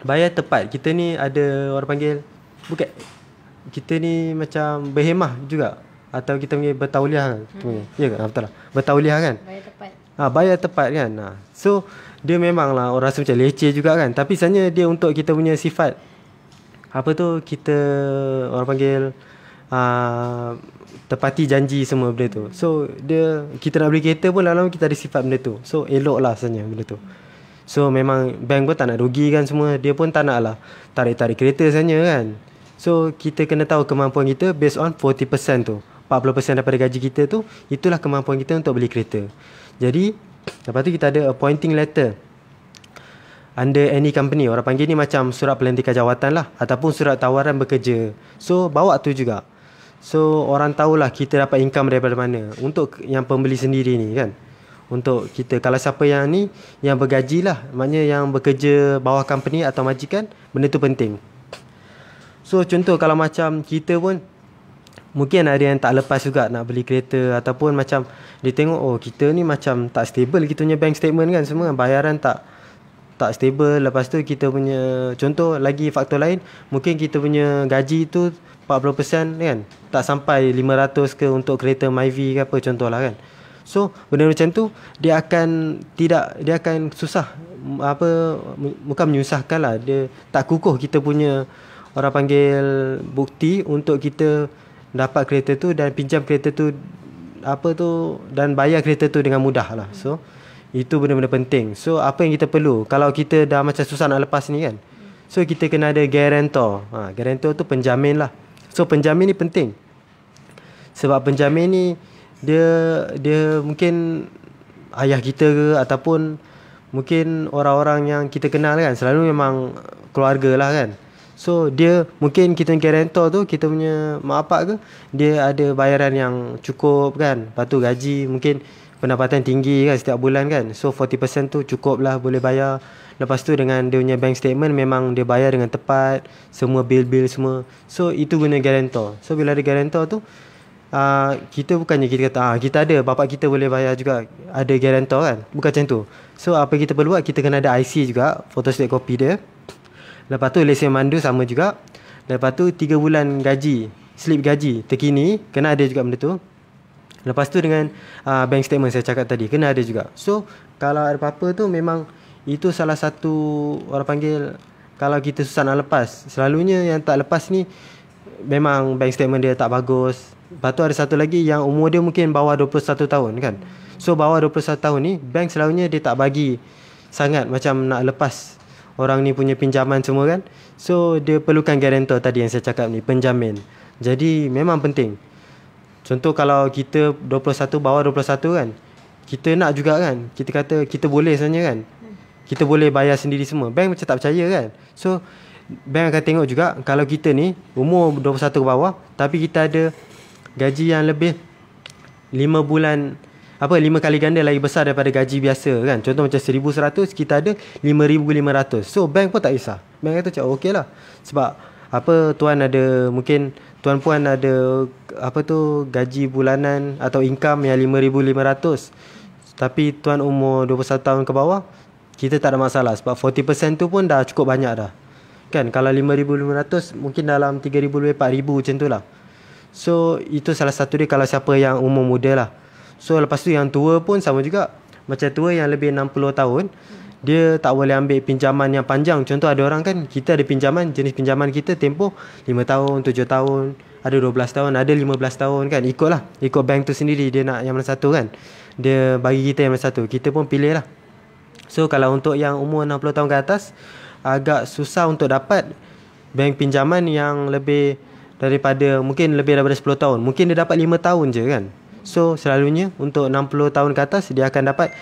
Bayar tepat Kita ni ada orang panggil Bukit Kita ni macam Berhemah juga Atau kita panggil bertauliah kan hmm. Ya yeah, kan betul lah Bertauliah kan Bayar tepat ha, Bayar tepat kan ha. So Dia memang lah Orang rasa macam leceh juga kan Tapi sebenarnya dia untuk kita punya sifat apa tu kita orang panggil uh, tepati janji semua benda tu. So dia kita nak beli kereta pun lama-lama kita ada sifat benda tu. So elok lah sebenarnya benda tu. So memang bank pun tak nak rugi kan semua. Dia pun tak nak lah tarik-tarik kereta sebenarnya kan. So kita kena tahu kemampuan kita based on 40% tu. 40% daripada gaji kita tu itulah kemampuan kita untuk beli kereta. Jadi lepas tu kita ada appointing letter under any company orang panggil ni macam surat pelantikan jawatan lah ataupun surat tawaran bekerja so bawa tu juga so orang tahulah kita dapat income daripada mana untuk yang pembeli sendiri ni kan untuk kita kalau siapa yang ni yang bergaji lah maknanya yang bekerja bawah company atau majikan benda tu penting so contoh kalau macam kita pun mungkin ada yang tak lepas juga nak beli kereta ataupun macam dia tengok oh kita ni macam tak stable kita punya bank statement kan semua bayaran tak tak stable lepas tu kita punya contoh lagi faktor lain mungkin kita punya gaji tu 40% kan tak sampai 500 ke untuk kereta Myvi ke apa lah kan so benda macam tu dia akan tidak dia akan susah apa bukan menyusahkan lah dia tak kukuh kita punya orang panggil bukti untuk kita dapat kereta tu dan pinjam kereta tu apa tu dan bayar kereta tu dengan mudah lah so itu benda-benda penting. So apa yang kita perlu kalau kita dah macam susah nak lepas ni kan? So kita kena ada guarantor. Ha, guarantor tu penjamin lah. So penjamin ni penting. Sebab penjamin ni dia dia mungkin ayah kita ke ataupun mungkin orang-orang yang kita kenal kan selalu memang keluarga lah kan. So dia mungkin kita guarantor tu kita punya mak apak ke dia ada bayaran yang cukup kan. Lepas tu gaji mungkin pendapatan tinggi kan setiap bulan kan so 40% tu cukup lah boleh bayar lepas tu dengan dia punya bank statement memang dia bayar dengan tepat semua bil-bil semua so itu guna guarantor so bila ada guarantor tu uh, kita bukannya kita kata ah, kita ada bapak kita boleh bayar juga ada guarantor kan bukan macam tu so apa kita perlu buat kita kena ada IC juga photo state copy dia lepas tu lesen mandu sama juga lepas tu 3 bulan gaji slip gaji terkini kena ada juga benda tu Lepas tu dengan uh, bank statement saya cakap tadi kena ada juga. So kalau ada apa-apa tu memang itu salah satu orang panggil kalau kita susah nak lepas. Selalunya yang tak lepas ni memang bank statement dia tak bagus. Lepas tu ada satu lagi yang umur dia mungkin bawah 21 tahun kan. So bawah 21 tahun ni bank selalunya dia tak bagi sangat macam nak lepas orang ni punya pinjaman semua kan. So dia perlukan guarantor tadi yang saya cakap ni penjamin. Jadi memang penting Contoh kalau kita 21 bawah 21 kan Kita nak juga kan Kita kata kita boleh sebenarnya kan Kita boleh bayar sendiri semua Bank macam tak percaya kan So bank akan tengok juga Kalau kita ni umur 21 ke bawah Tapi kita ada gaji yang lebih 5 bulan apa 5 kali ganda lagi besar daripada gaji biasa kan contoh macam 1100 kita ada 5500 so bank pun tak kisah bank kata oh, okey lah sebab apa tuan ada mungkin tuan puan ada apa tu gaji bulanan atau income yang 5500 tapi tuan umur 21 tahun ke bawah kita tak ada masalah sebab 40% tu pun dah cukup banyak dah kan kalau 5500 mungkin dalam 3000 lebih 4000 macam tu lah so itu salah satu dia kalau siapa yang umur muda lah so lepas tu yang tua pun sama juga macam tua yang lebih 60 tahun dia tak boleh ambil pinjaman yang panjang contoh ada orang kan kita ada pinjaman jenis pinjaman kita tempoh 5 tahun 7 tahun ada 12 tahun ada 15 tahun kan ikutlah ikut bank tu sendiri dia nak yang mana satu kan dia bagi kita yang mana satu kita pun pilih lah so kalau untuk yang umur 60 tahun ke atas agak susah untuk dapat bank pinjaman yang lebih daripada mungkin lebih daripada 10 tahun mungkin dia dapat 5 tahun je kan so selalunya untuk 60 tahun ke atas dia akan dapat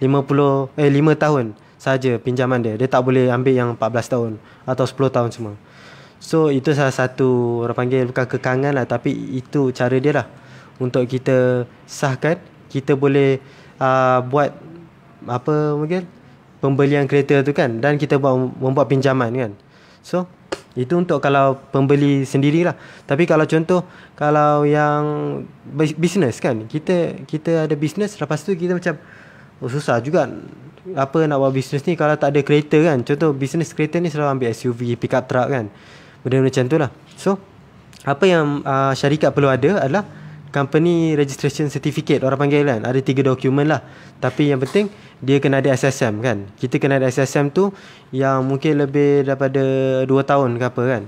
50 eh 5 tahun saja pinjaman dia. Dia tak boleh ambil yang 14 tahun atau 10 tahun semua. So itu salah satu orang panggil bukan kekangan lah tapi itu cara dia lah untuk kita sahkan kita boleh uh, buat apa mungkin pembelian kereta tu kan dan kita buat membuat pinjaman kan. So itu untuk kalau pembeli sendirilah. Tapi kalau contoh kalau yang bisnes kan kita kita ada bisnes lepas tu kita macam oh, susah juga apa nak buat bisnes ni kalau tak ada kereta kan contoh bisnes kereta ni selalu ambil SUV pickup truck kan benda-benda macam tu lah so apa yang uh, syarikat perlu ada adalah company registration certificate orang panggil kan ada tiga dokumen lah tapi yang penting dia kena ada SSM kan kita kena ada SSM tu yang mungkin lebih daripada dua tahun ke apa kan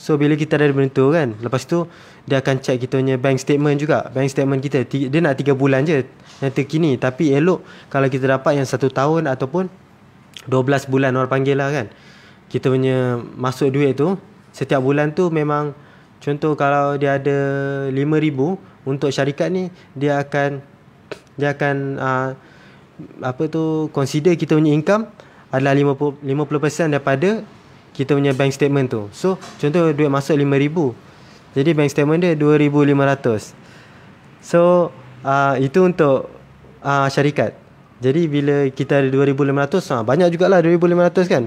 so bila kita dah ada benda tu kan lepas tu dia akan check kita punya bank statement juga bank statement kita dia nak tiga bulan je yang terkini tapi elok kalau kita dapat yang satu tahun ataupun 12 bulan orang panggil lah kan kita punya masuk duit tu setiap bulan tu memang contoh kalau dia ada 5000 untuk syarikat ni dia akan dia akan uh, apa tu consider kita punya income adalah 50 50% daripada kita punya bank statement tu. So, contoh duit masuk 5000. Jadi bank statement dia 2500. So, uh, itu untuk uh, syarikat. Jadi bila kita ada 2500 ha, ah, banyak jugalah 2500 kan.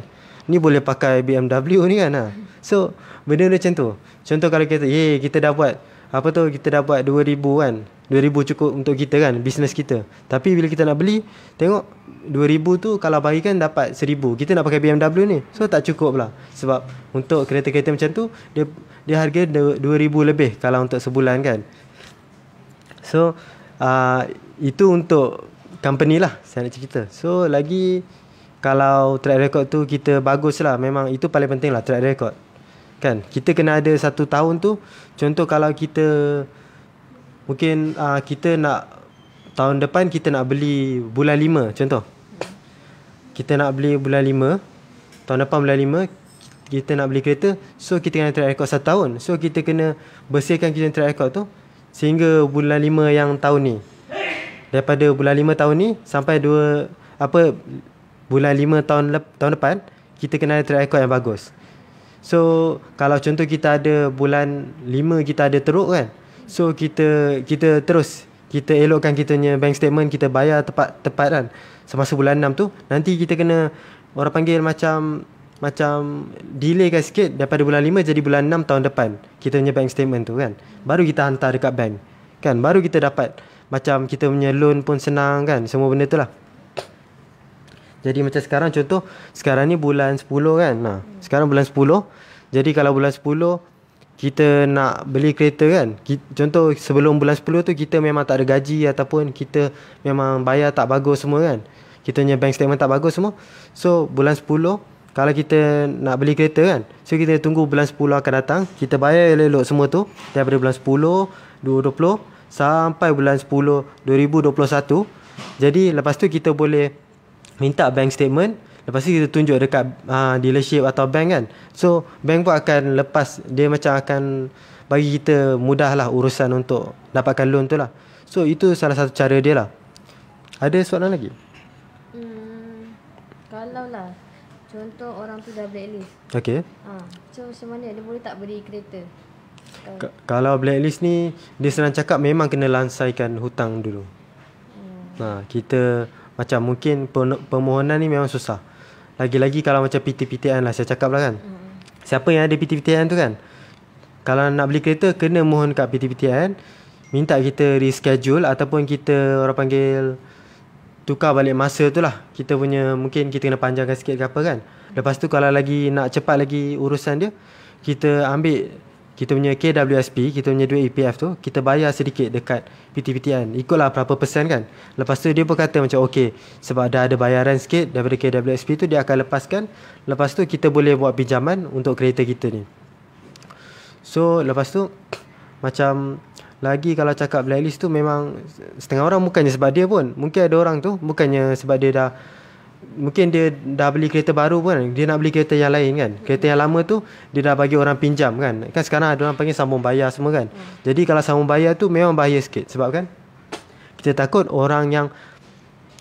Ni boleh pakai BMW ni kan. Ha. So benda macam tu. Contoh kalau kita ye kita dah buat apa tu kita dah buat 2000 kan. 2000 cukup untuk kita kan bisnes kita. Tapi bila kita nak beli tengok 2000 tu kalau bagi kan dapat 1000. Kita nak pakai BMW ni. So tak cukup lah. Sebab untuk kereta-kereta macam tu dia dia harga 2000 lebih kalau untuk sebulan kan. So Ah, itu untuk company lah saya nak cerita. So lagi kalau track record tu kita bagus lah memang itu paling penting lah track record. Kan kita kena ada satu tahun tu contoh kalau kita mungkin uh, kita nak tahun depan kita nak beli bulan lima contoh. Kita nak beli bulan lima tahun depan bulan lima kita nak beli kereta so kita kena track record satu tahun. So kita kena bersihkan kita track record tu sehingga bulan lima yang tahun ni daripada bulan lima tahun ni sampai dua apa bulan lima tahun lep, tahun depan kita kena ada track record yang bagus so kalau contoh kita ada bulan lima kita ada teruk kan so kita kita terus kita elokkan kita punya bank statement kita bayar tepat tepat kan semasa bulan enam tu nanti kita kena orang panggil macam macam delay delaykan sikit daripada bulan 5 jadi bulan 6 tahun depan kita punya bank statement tu kan baru kita hantar dekat bank kan baru kita dapat macam kita punya loan pun senang kan semua benda tu lah jadi macam sekarang contoh sekarang ni bulan 10 kan nah sekarang bulan 10 jadi kalau bulan 10 kita nak beli kereta kan contoh sebelum bulan 10 tu kita memang tak ada gaji ataupun kita memang bayar tak bagus semua kan kita punya bank statement tak bagus semua so bulan 10 kalau kita nak beli kereta kan so kita tunggu bulan 10 akan datang kita bayar elok-elok semua tu daripada bulan 10 2020 sampai bulan 10 2021 jadi lepas tu kita boleh minta bank statement lepas tu kita tunjuk dekat uh, dealership atau bank kan so bank pun akan lepas dia macam akan bagi kita mudah lah urusan untuk dapatkan loan tu lah so itu salah satu cara dia lah ada soalan lagi? Hmm, kalau lah Contoh orang tu dah blacklist. Okey. Ha. So macam mana dia boleh tak beri kereta? Kan? Ka- kalau blacklist ni dia senang cakap memang kena lansaikan hutang dulu. Hmm. Ha, kita macam mungkin permohonan ni memang susah. Lagi-lagi kalau macam PT-PTN lah saya cakap lah kan. Hmm. Siapa yang ada PT-PTN tu kan? Kalau nak beli kereta kena mohon kat PT-PTN minta kita reschedule ataupun kita orang panggil tukar balik masa tu lah kita punya mungkin kita kena panjangkan sikit ke apa kan lepas tu kalau lagi nak cepat lagi urusan dia kita ambil kita punya KWSP kita punya duit EPF tu kita bayar sedikit dekat PTPTN ikutlah berapa persen kan lepas tu dia pun kata macam ok sebab dah ada bayaran sikit daripada KWSP tu dia akan lepaskan lepas tu kita boleh buat pinjaman untuk kereta kita ni so lepas tu macam lagi kalau cakap blacklist tu memang setengah orang mukanya sebab dia pun. Mungkin ada orang tu mukanya sebab dia dah mungkin dia dah beli kereta baru pun dia nak beli kereta yang lain kan. Kereta yang lama tu dia dah bagi orang pinjam kan. Kan sekarang ada orang panggil sambung bayar semua kan. Hmm. Jadi kalau sambung bayar tu memang bahaya sikit sebab kan kita takut orang yang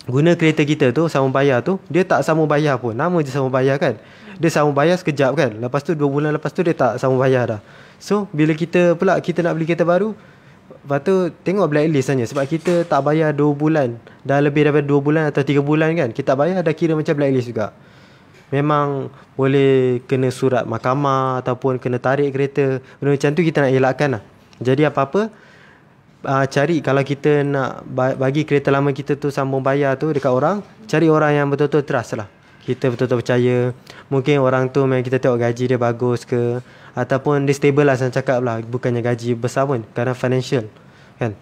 guna kereta kita tu sambung bayar tu dia tak sambung bayar pun. Nama je sambung bayar kan. Dia sambung bayar sekejap kan. Lepas tu dua bulan lepas tu dia tak sambung bayar dah. So bila kita pula kita nak beli kereta baru Lepas tu tengok blacklist saja sebab kita tak bayar 2 bulan. Dah lebih daripada 2 bulan atau 3 bulan kan kita tak bayar dah kira macam blacklist juga. Memang boleh kena surat mahkamah ataupun kena tarik kereta. Benda macam tu kita nak elakkan lah. Jadi apa-apa uh, cari kalau kita nak bagi kereta lama kita tu sambung bayar tu dekat orang. Cari orang yang betul-betul trust lah. Kita betul-betul percaya. Mungkin orang tu memang kita tengok gaji dia bagus ke ataupun dia stable lah saya cakap lah bukannya gaji besar pun kerana financial kan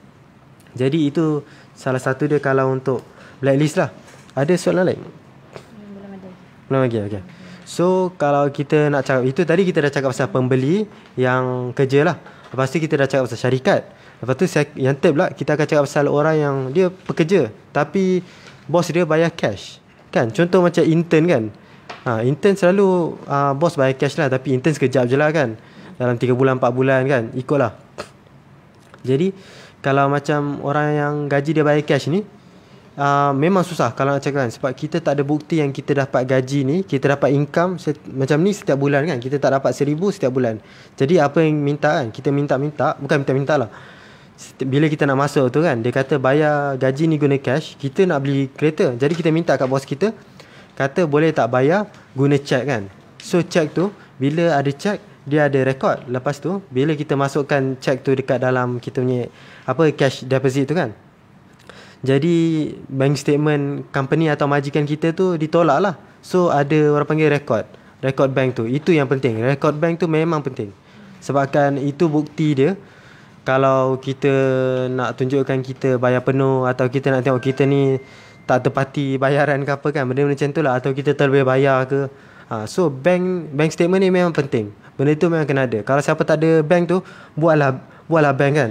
jadi itu salah satu dia kalau untuk blacklist lah ada soalan lain? belum ada belum lagi okay. so kalau kita nak cakap itu tadi kita dah cakap pasal pembeli yang kerja lah lepas tu kita dah cakap pasal syarikat lepas tu yang third pula kita akan cakap pasal orang yang dia pekerja tapi bos dia bayar cash kan contoh macam intern kan Ha, intern selalu uh, bos bayar cash lah tapi intern sekejap je lah kan. Dalam 3 bulan, 4 bulan kan. Ikutlah. Jadi kalau macam orang yang gaji dia bayar cash ni uh, memang susah kalau nak cakap kan. Sebab kita tak ada bukti yang kita dapat gaji ni. Kita dapat income macam ni setiap bulan kan. Kita tak dapat seribu setiap bulan. Jadi apa yang minta kan. Kita minta-minta. Bukan minta-minta lah. Bila kita nak masuk tu kan Dia kata bayar gaji ni guna cash Kita nak beli kereta Jadi kita minta kat bos kita kata boleh tak bayar guna cek kan so cek tu bila ada cek dia ada rekod lepas tu bila kita masukkan cek tu dekat dalam kita punya apa cash deposit tu kan jadi bank statement company atau majikan kita tu ditolak lah so ada orang panggil rekod rekod bank tu itu yang penting rekod bank tu memang penting sebabkan itu bukti dia kalau kita nak tunjukkan kita bayar penuh atau kita nak tengok kita ni tak tepati bayaran ke apa kan benda-benda macam tu lah atau kita terlebih bayar ke ha, so bank bank statement ni memang penting benda tu memang kena ada kalau siapa tak ada bank tu buatlah buatlah bank kan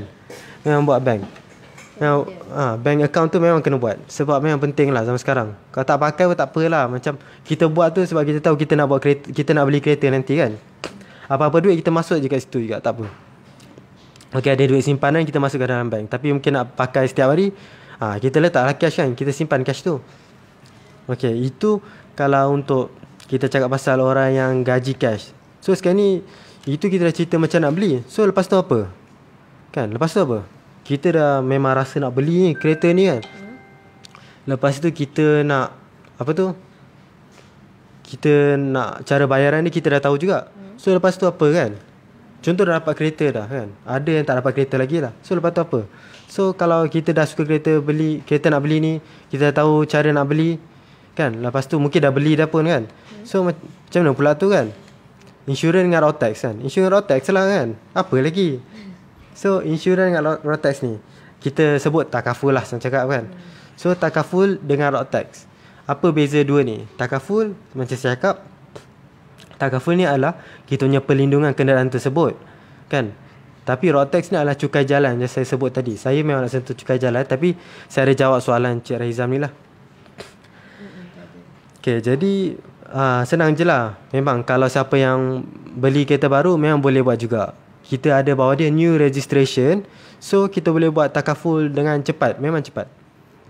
memang buat bank Now, ha, bank account tu memang kena buat sebab memang penting lah zaman sekarang kalau tak pakai pun tak apalah macam kita buat tu sebab kita tahu kita nak buat kereta, kita nak beli kereta nanti kan apa-apa duit kita masuk je kat situ juga tak apa Okay ada duit simpanan kita masukkan dalam bank Tapi mungkin nak pakai setiap hari ha, Kita letaklah cash kan Kita simpan cash tu Okay itu Kalau untuk Kita cakap pasal orang yang gaji cash So sekarang ni Itu kita dah cerita macam nak beli So lepas tu apa? Kan lepas tu apa? Kita dah memang rasa nak beli ni Kereta ni kan Lepas tu kita nak Apa tu? Kita nak Cara bayaran ni kita dah tahu juga So lepas tu apa kan? Contoh dah dapat kereta dah kan Ada yang tak dapat kereta lagi lah So lepas tu apa? So kalau kita dah suka kereta beli kereta nak beli ni, kita tahu cara nak beli kan. Lepas tu mungkin dah beli dah pun kan. Hmm. So mac- macam mana pula tu kan? Insurans dengan Rotax kan. Insurans Rotax lah kan. Apa lagi? So insurans dengan Rotax ni kita sebut takaful lah saya cakap kan. Hmm. So takaful dengan Rotax. Apa beza dua ni? Takaful macam saya cakap Takaful ni adalah kita punya perlindungan kenderaan tersebut. Kan? Tapi Rotex ni adalah cukai jalan yang saya sebut tadi. Saya memang nak sentuh cukai jalan tapi saya ada jawab soalan Cik Rahizam ni lah. Okay, jadi uh, senang je lah. Memang kalau siapa yang beli kereta baru memang boleh buat juga. Kita ada bawah dia new registration. So, kita boleh buat takaful dengan cepat. Memang cepat.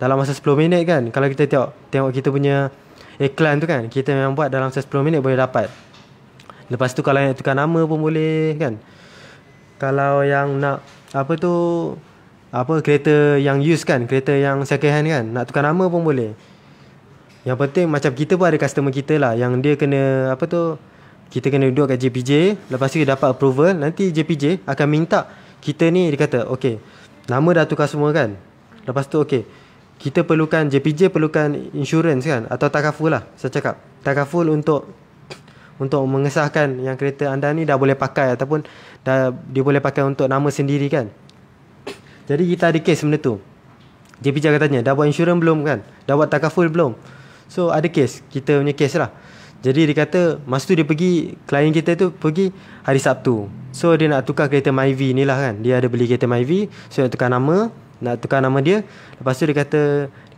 Dalam masa 10 minit kan. Kalau kita tengok, tengok kita punya iklan tu kan. Kita memang buat dalam masa 10 minit boleh dapat. Lepas tu kalau nak tukar nama pun boleh kan kalau yang nak apa tu apa kereta yang used kan kereta yang second hand kan nak tukar nama pun boleh yang penting macam kita pun ada customer kita lah yang dia kena apa tu kita kena duduk kat JPJ lepas tu dia dapat approval nanti JPJ akan minta kita ni dia kata okey nama dah tukar semua kan lepas tu okey kita perlukan JPJ perlukan insurance kan atau takaful lah saya cakap takaful untuk untuk mengesahkan yang kereta anda ni dah boleh pakai ataupun dah dia boleh pakai untuk nama sendiri kan. Jadi kita ada kes benda tu. JP Jaga tanya, dah buat insurans belum kan? Dah buat takaful belum? So ada kes, kita punya kes lah. Jadi dia kata, masa tu dia pergi, klien kita tu pergi hari Sabtu. So dia nak tukar kereta Myvi ni lah kan. Dia ada beli kereta Myvi, so nak tukar nama, nak tukar nama dia. Lepas tu dia kata,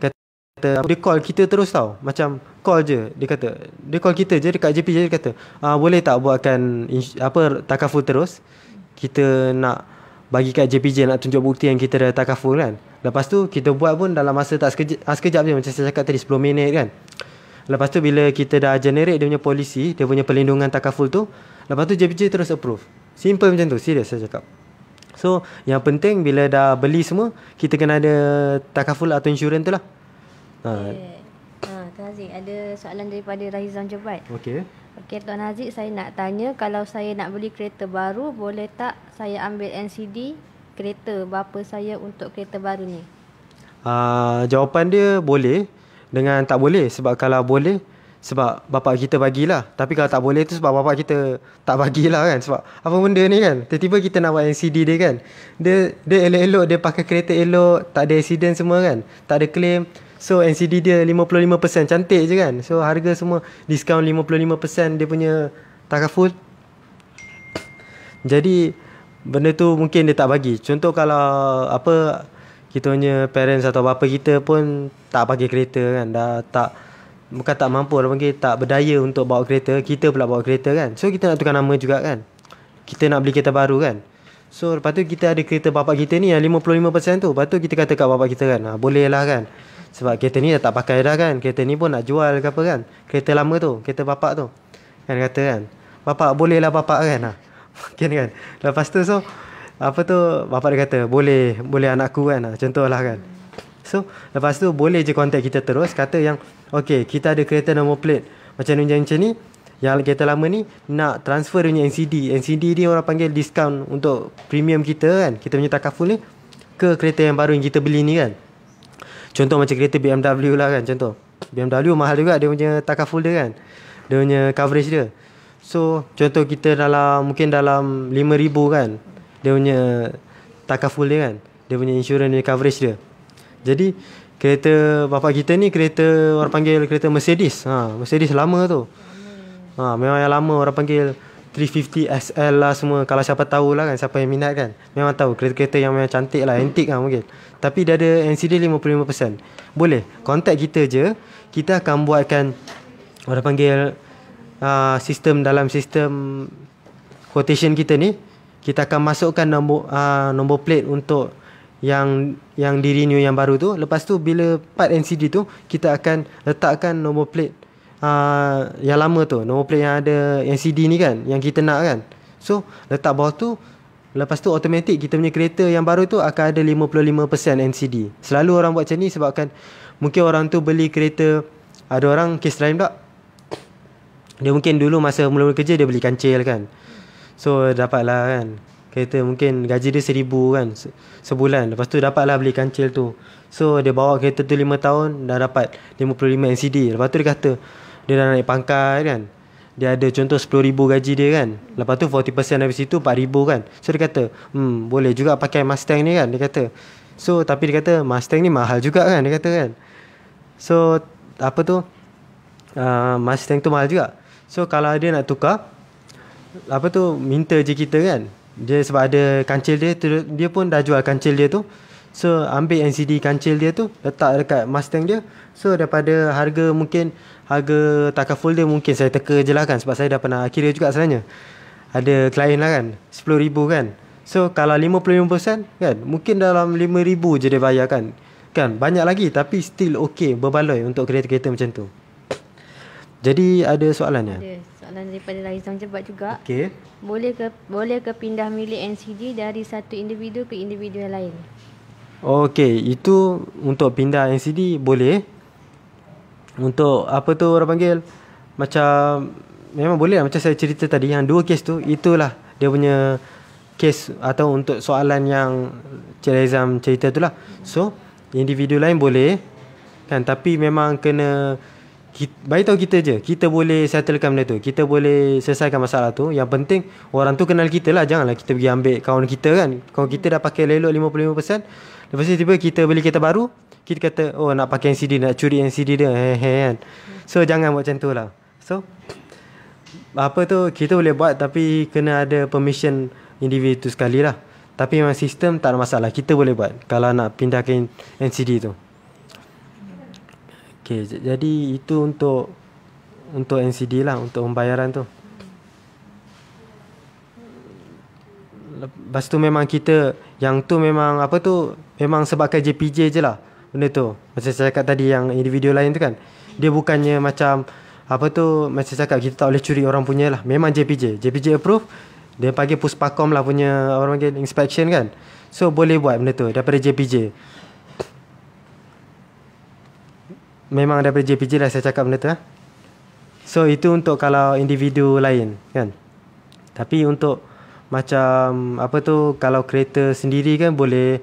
dia kata, dia call kita terus tau. Macam, call je dia kata dia call kita je dekat JP je dia kata ah boleh tak buatkan apa takaful terus kita nak bagi kat JPJ nak tunjuk bukti yang kita dah takaful kan lepas tu kita buat pun dalam masa tak sekejap, ah, sekejap je macam saya cakap tadi 10 minit kan lepas tu bila kita dah generate dia punya polisi dia punya perlindungan takaful tu lepas tu JPJ terus approve simple macam tu serius saya cakap so yang penting bila dah beli semua kita kena ada takaful atau insurans tu lah yeah. Haziq. Ada soalan daripada Rahizan Jebat. Okey. Okey Tuan Haziq, saya nak tanya kalau saya nak beli kereta baru, boleh tak saya ambil NCD kereta bapa saya untuk kereta baru ni? Uh, jawapan dia boleh dengan tak boleh sebab kalau boleh sebab bapa kita bagilah. Tapi kalau tak boleh tu sebab bapa kita tak bagilah kan. Sebab apa benda ni kan. Tiba-tiba kita nak buat NCD dia kan. Dia dia elok-elok, dia pakai kereta elok, tak ada accident semua kan. Tak ada claim. So NCD dia 55% Cantik je kan So harga semua Discount 55% Dia punya full. Jadi Benda tu mungkin dia tak bagi Contoh kalau Apa Kita punya parents Atau bapa kita pun Tak pakai kereta kan Dah tak Bukan tak mampu Dah panggil tak berdaya Untuk bawa kereta Kita pula bawa kereta kan So kita nak tukar nama juga kan Kita nak beli kereta baru kan So lepas tu kita ada kereta bapak kita ni yang 55% tu. Lepas tu kita kata kat bapak kita kan. Ha, ah, boleh lah kan. Sebab kereta ni dah tak pakai dah kan Kereta ni pun nak jual ke apa kan Kereta lama tu Kereta bapak tu Kan kata kan Bapak bolehlah bapak kan ha? Mungkin kan Lepas tu so Apa tu Bapak dia kata Boleh Boleh anakku kan ha? Contohlah kan So Lepas tu boleh je kontak kita terus Kata yang Okay kita ada kereta nombor plate Macam ni macam ni yang kereta lama ni nak transfer dia punya NCD. NCD ni orang panggil discount untuk premium kita kan. Kita punya takaful ni ke kereta yang baru yang kita beli ni kan. Contoh macam kereta BMW lah kan contoh. BMW mahal juga dia punya takaful dia kan. Dia punya coverage dia. So contoh kita dalam mungkin dalam 5000 kan. Dia punya takaful dia kan. Dia punya insurance dia coverage dia. Jadi kereta bapa kita ni kereta orang panggil kereta Mercedes. Ha, Mercedes lama tu. Ha, memang yang lama orang panggil 350 SL lah semua Kalau siapa tahu lah kan Siapa yang minat kan Memang tahu Kereta-kereta yang memang cantik lah Antik lah mungkin Tapi dia ada NCD 55% Boleh Contact kita je Kita akan buatkan Orang panggil uh, Sistem dalam sistem Quotation kita ni Kita akan masukkan nombor uh, Nombor plate untuk yang yang di renew yang baru tu lepas tu bila part NCD tu kita akan letakkan nombor plate Ah, yang lama tu nombor plate yang ada yang CD ni kan yang kita nak kan so letak bawah tu lepas tu automatik kita punya kereta yang baru tu akan ada 55% NCD selalu orang buat macam ni sebabkan mungkin orang tu beli kereta ada orang case lain tak dia mungkin dulu masa mula-mula kerja dia beli kancil kan so dapatlah kan kereta mungkin gaji dia seribu kan sebulan lepas tu dapatlah beli kancil tu so dia bawa kereta tu 5 tahun dah dapat 55 NCD lepas tu dia kata dia dah naik pangkat kan dia ada contoh 10000 gaji dia kan lepas tu 40% dari situ 4000 kan so dia kata hmm boleh juga pakai Mustang ni kan dia kata so tapi dia kata Mustang ni mahal juga kan dia kata kan so apa tu uh, Mustang tu mahal juga so kalau dia nak tukar apa tu minta je kita kan dia sebab ada kancil dia tu, dia pun dah jual kancil dia tu So ambil NCD kancil dia tu Letak dekat Mustang dia So daripada harga mungkin Harga full dia mungkin saya teka je lah kan Sebab saya dah pernah kira juga sebenarnya Ada klien lah kan RM10,000 kan So kalau 55% kan Mungkin dalam RM5,000 je dia bayar kan Kan banyak lagi tapi still okay Berbaloi untuk kereta-kereta macam tu Jadi ada soalan ya? Ada soalan daripada Raizang cepat juga Okay boleh ke boleh ke pindah milik NCD dari satu individu ke individu yang lain? Okey, itu untuk pindah NCD boleh. Untuk apa tu orang panggil? Macam memang boleh lah. macam saya cerita tadi yang dua kes tu itulah dia punya kes atau untuk soalan yang Cik Azam cerita itulah. So, individu lain boleh kan tapi memang kena Baik tahu kita je kita boleh settlekan benda tu kita boleh selesaikan masalah tu yang penting orang tu kenal kita lah janganlah kita pergi ambil kawan kita kan kawan kita dah pakai lelok 55% Lepas tu tiba kita beli kereta baru Kita kata Oh nak pakai NCD Nak curi NCD dia hey, hey, kan? So jangan buat macam tu lah So Apa tu Kita boleh buat Tapi kena ada permission Individu tu sekali lah Tapi memang sistem Tak ada masalah Kita boleh buat Kalau nak pindahkan NCD tu Okay Jadi itu untuk Untuk NCD lah Untuk pembayaran tu Lepas tu memang kita Yang tu memang Apa tu Memang sebabkan JPJ je lah Benda tu Macam saya cakap tadi Yang individu lain tu kan Dia bukannya macam Apa tu Macam saya cakap Kita tak boleh curi orang punya lah Memang JPJ JPJ approve Dia panggil puspakom lah Punya orang panggil Inspection kan So boleh buat benda tu Daripada JPJ Memang daripada JPJ lah Saya cakap benda tu lah So itu untuk kalau individu lain kan. Tapi untuk macam apa tu kalau kereta sendiri kan boleh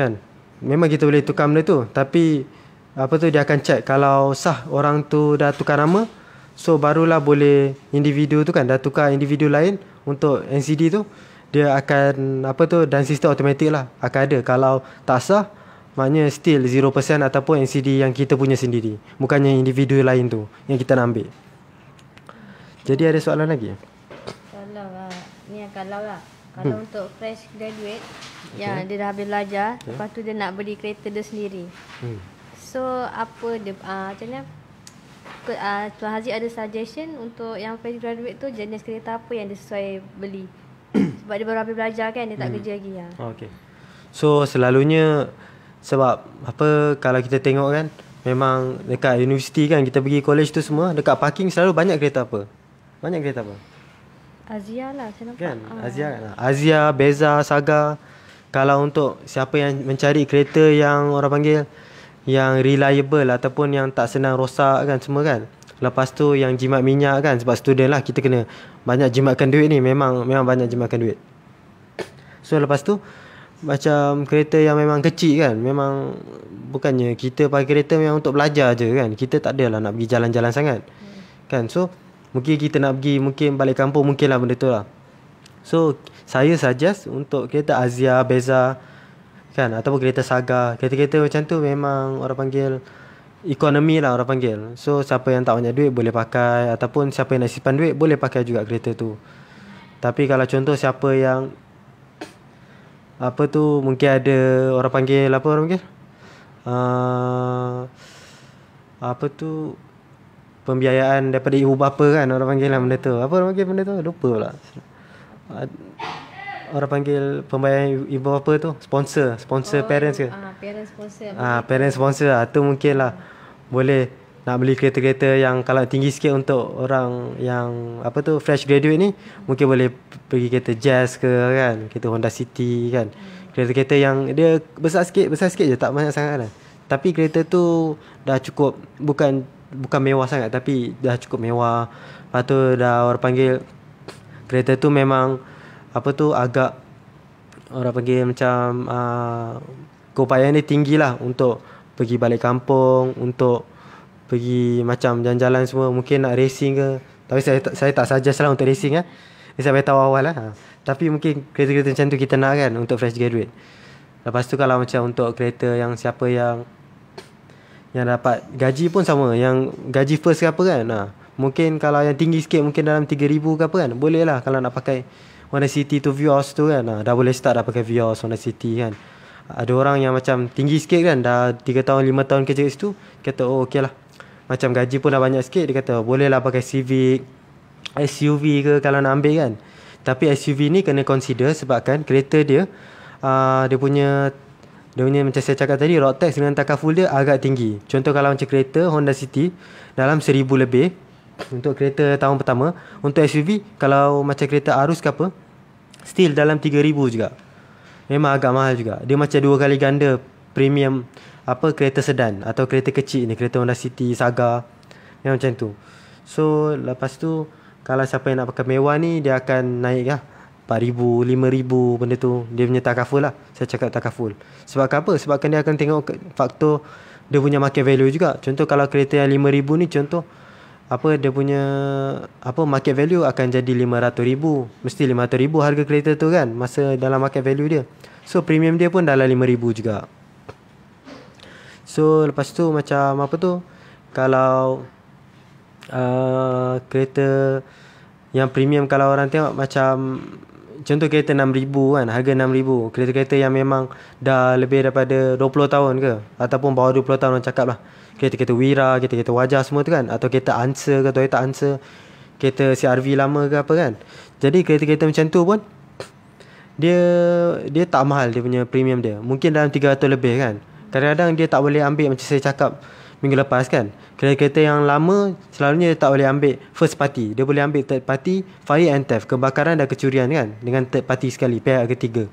kan memang kita boleh tukar benda tu tapi apa tu dia akan check kalau sah orang tu dah tukar nama so barulah boleh individu tu kan dah tukar individu lain untuk NCD tu dia akan apa tu dan sistem automatik lah akan ada kalau tak sah maknanya still 0% ataupun NCD yang kita punya sendiri bukannya individu lain tu yang kita nak ambil jadi ada soalan lagi? kalau lah kalau hmm. untuk fresh graduate ya, okay. yang dia dah habis belajar okay. lepas tu dia nak beli kereta dia sendiri hmm. so apa dia ah, macam uh, uh, Tuan Haziq ada suggestion untuk yang fresh graduate tu jenis kereta apa yang dia sesuai beli sebab dia baru habis belajar kan dia tak hmm. kerja lagi ya. Ah, okay. so selalunya sebab apa kalau kita tengok kan memang dekat universiti kan kita pergi college tu semua dekat parking selalu banyak kereta apa banyak kereta apa Azia lah saya nampak. Kan? Ha. Azia kan? Azia, Beza, Saga. Kalau untuk siapa yang mencari kereta yang orang panggil yang reliable lah, ataupun yang tak senang rosak kan semua kan. Lepas tu yang jimat minyak kan sebab student lah kita kena banyak jimatkan duit ni memang memang banyak jimatkan duit. So lepas tu macam kereta yang memang kecil kan memang bukannya kita pakai kereta memang untuk belajar je kan. Kita tak adalah nak pergi jalan-jalan sangat. Hmm. Kan so Mungkin kita nak pergi Mungkin balik kampung mungkinlah lah benda tu lah So Saya suggest Untuk kereta Azia Beza Kan Ataupun kereta Saga Kereta-kereta macam tu Memang orang panggil Ekonomi lah orang panggil So siapa yang tak banyak duit Boleh pakai Ataupun siapa yang nak simpan duit Boleh pakai juga kereta tu Tapi kalau contoh Siapa yang Apa tu Mungkin ada Orang panggil Apa orang panggil uh, Apa tu pembiayaan daripada ibu bapa kan orang panggil lah benda tu. Apa orang panggil benda tu? Lupa pula. Orang panggil pembiayaan ibu bapa tu sponsor, sponsor oh, parents ke? Ah, parents sponsor. Ah, parents sponsor lah. Tu mungkin lah boleh nak beli kereta-kereta yang kalau tinggi sikit untuk orang yang apa tu fresh graduate ni mungkin boleh pergi kereta jazz ke kan kereta Honda City kan hmm. kereta-kereta yang dia besar sikit besar sikit je tak banyak sangat lah tapi kereta tu dah cukup bukan bukan mewah sangat tapi dah cukup mewah. Lepas tu dah orang panggil kereta tu memang apa tu agak orang panggil macam uh, keupayaan dia tinggi lah untuk pergi balik kampung, untuk pergi macam jalan-jalan semua. Mungkin nak racing ke. Tapi saya tak, saya tak suggest lah untuk racing eh. Ini saya beritahu awal lah. Tapi mungkin kereta-kereta macam tu kita nak kan untuk fresh graduate. Lepas tu kalau macam untuk kereta yang siapa yang yang dapat gaji pun sama yang gaji first ke apa kan ha. mungkin kalau yang tinggi sikit mungkin dalam 3000 ke apa kan boleh lah kalau nak pakai Wanda City to Vios tu kan ha. dah boleh start dah pakai Vios Wanda City kan ada orang yang macam tinggi sikit kan dah 3 tahun 5 tahun kerja kat situ kata oh okey lah macam gaji pun dah banyak sikit dia kata boleh lah pakai Civic SUV ke kalau nak ambil kan tapi SUV ni kena consider sebab kan kereta dia uh, dia punya dia punya macam saya cakap tadi Road tax dengan takaful dia agak tinggi Contoh kalau macam kereta Honda City Dalam seribu lebih Untuk kereta tahun pertama Untuk SUV Kalau macam kereta Arus ke apa Still dalam tiga ribu juga Memang agak mahal juga Dia macam dua kali ganda Premium apa kereta sedan Atau kereta kecil ni Kereta Honda City, Saga Memang macam tu So lepas tu Kalau siapa yang nak pakai mewah ni Dia akan naik lah ya? 4000 5000 benda tu Dia punya takaful lah Saya cakap takaful Sebab apa? Sebab kan dia akan tengok faktor Dia punya market value juga Contoh kalau kereta yang 5000 ni contoh apa dia punya apa market value akan jadi 500000 mesti 500000 harga kereta tu kan masa dalam market value dia so premium dia pun dalam 5000 juga so lepas tu macam apa tu kalau uh, kereta yang premium kalau orang tengok macam contoh kereta 6000 kan harga 6000 kereta-kereta yang memang dah lebih daripada 20 tahun ke ataupun bawah 20 tahun orang cakap lah kereta-kereta Wira kereta-kereta Wajah semua tu kan atau kereta Answer ke Toyota Answer kereta CRV lama ke apa kan jadi kereta-kereta macam tu pun dia dia tak mahal dia punya premium dia mungkin dalam 300 lebih kan kadang-kadang dia tak boleh ambil macam saya cakap minggu lepas kan kereta-kereta yang lama selalunya dia tak boleh ambil first party dia boleh ambil third party fire and theft kebakaran dan kecurian kan dengan third party sekali pihak ketiga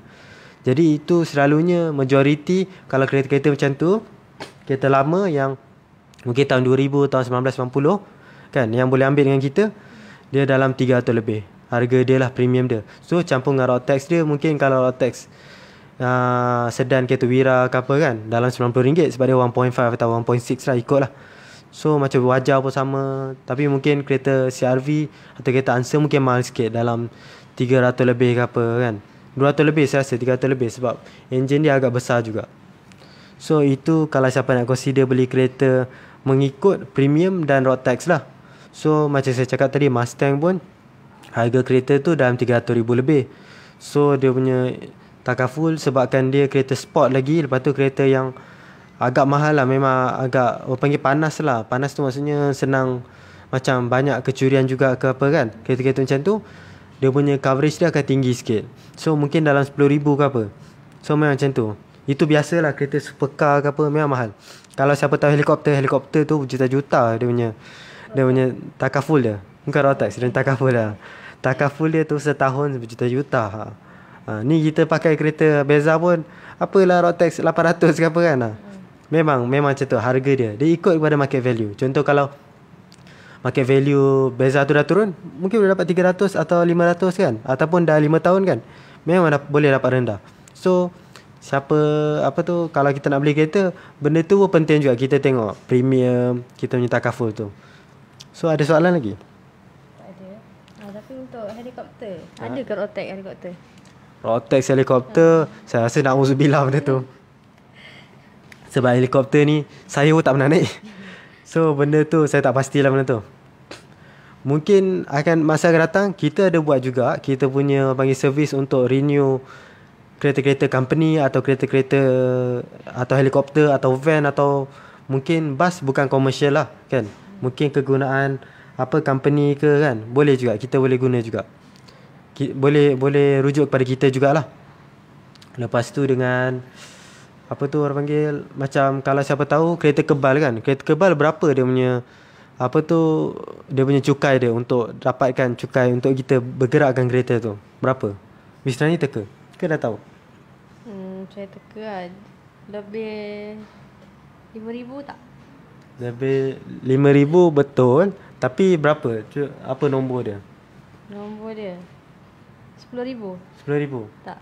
jadi itu selalunya majoriti kalau kereta-kereta macam tu kereta lama yang mungkin tahun 2000 tahun 1990 kan yang boleh ambil dengan kita dia dalam 3 atau lebih harga dia lah premium dia so campur dengan road tax dia mungkin kalau road tax Ah, sedan kereta Wira ke apa kan dalam RM90 sebab dia 1.5 atau 1.6 lah ikut lah so macam wajar pun sama tapi mungkin kereta CRV atau kereta Answer mungkin mahal sikit dalam 300 lebih ke apa kan 200 lebih saya rasa 300 lebih sebab enjin dia agak besar juga so itu kalau siapa nak consider beli kereta mengikut premium dan road tax lah so macam saya cakap tadi Mustang pun harga kereta tu dalam 300 ribu lebih so dia punya takaful sebabkan dia kereta sport lagi lepas tu kereta yang agak mahal lah memang agak orang panggil panas lah panas tu maksudnya senang macam banyak kecurian juga ke apa kan kereta-kereta macam tu dia punya coverage dia akan tinggi sikit so mungkin dalam RM10,000 ke apa so memang macam tu itu lah kereta supercar ke apa memang mahal kalau siapa tahu helikopter helikopter tu juta-juta dia punya dia punya takaful dia bukan rotax dia takaful lah takaful dia tu setahun berjuta-juta ha. Ha, ni kita pakai kereta Beza pun apalah Rotex 800 ke apa kan. Ha. Memang memang macam tu harga dia. Dia ikut kepada market value. Contoh kalau market value Beza tu dah turun, mungkin boleh dapat 300 atau 500 kan ataupun dah 5 tahun kan. Memang dah, boleh dapat rendah. So siapa apa tu kalau kita nak beli kereta benda tu pun penting juga kita tengok premium kita punya takaful tu so ada soalan lagi tak ada ah, tapi untuk helikopter ha? ada ke rotek helikopter Rotex helikopter hmm. Saya rasa nak uzubillah benda tu Sebab helikopter ni Saya pun tak pernah naik So benda tu saya tak pastilah benda tu Mungkin akan masa akan datang Kita ada buat juga Kita punya panggil servis untuk renew Kereta-kereta company Atau kereta-kereta Atau helikopter Atau van Atau mungkin bus bukan komersial lah kan Mungkin kegunaan apa company ke kan Boleh juga kita boleh guna juga boleh boleh rujuk kepada kita jugalah. Lepas tu dengan apa tu orang panggil macam kalau siapa tahu kereta kebal kan. Kereta kebal berapa dia punya apa tu dia punya cukai dia untuk dapatkan cukai untuk kita bergerakkan kereta tu. Berapa? Mister ni teka. Ke dah tahu? Hmm, saya teka lah. Lebih RM5,000 tak? Lebih RM5,000 betul. Tapi berapa? Apa nombor dia? Nombor dia? RM10,000 RM10,000? Tak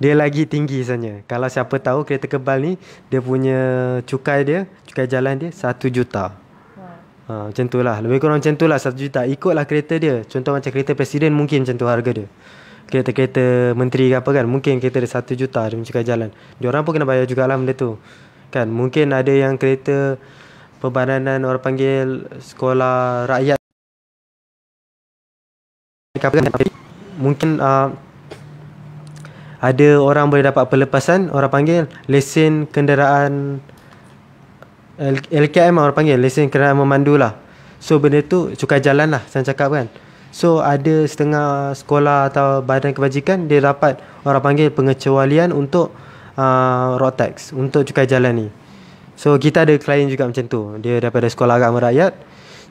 dia lagi tinggi sebenarnya. Kalau siapa tahu kereta kebal ni dia punya cukai dia, cukai jalan dia 1 juta. Ha. Ha, macam tu lah. Lebih kurang macam tu lah 1 juta. Ikutlah kereta dia. Contoh macam kereta presiden mungkin macam tu harga dia. Kereta-kereta menteri ke apa kan. Mungkin kereta dia 1 juta dia punya cukai jalan. Diorang pun kena bayar lah benda tu. Kan? Mungkin ada yang kereta perbananan orang panggil sekolah rakyat. Kapan? mungkin uh, ada orang boleh dapat pelepasan orang panggil lesen kenderaan L- LKM lah orang panggil lesen kenderaan memandu lah so benda tu cukai jalan lah saya cakap kan so ada setengah sekolah atau badan kebajikan dia dapat orang panggil pengecualian untuk uh, road tax untuk cukai jalan ni so kita ada klien juga macam tu dia daripada sekolah agama rakyat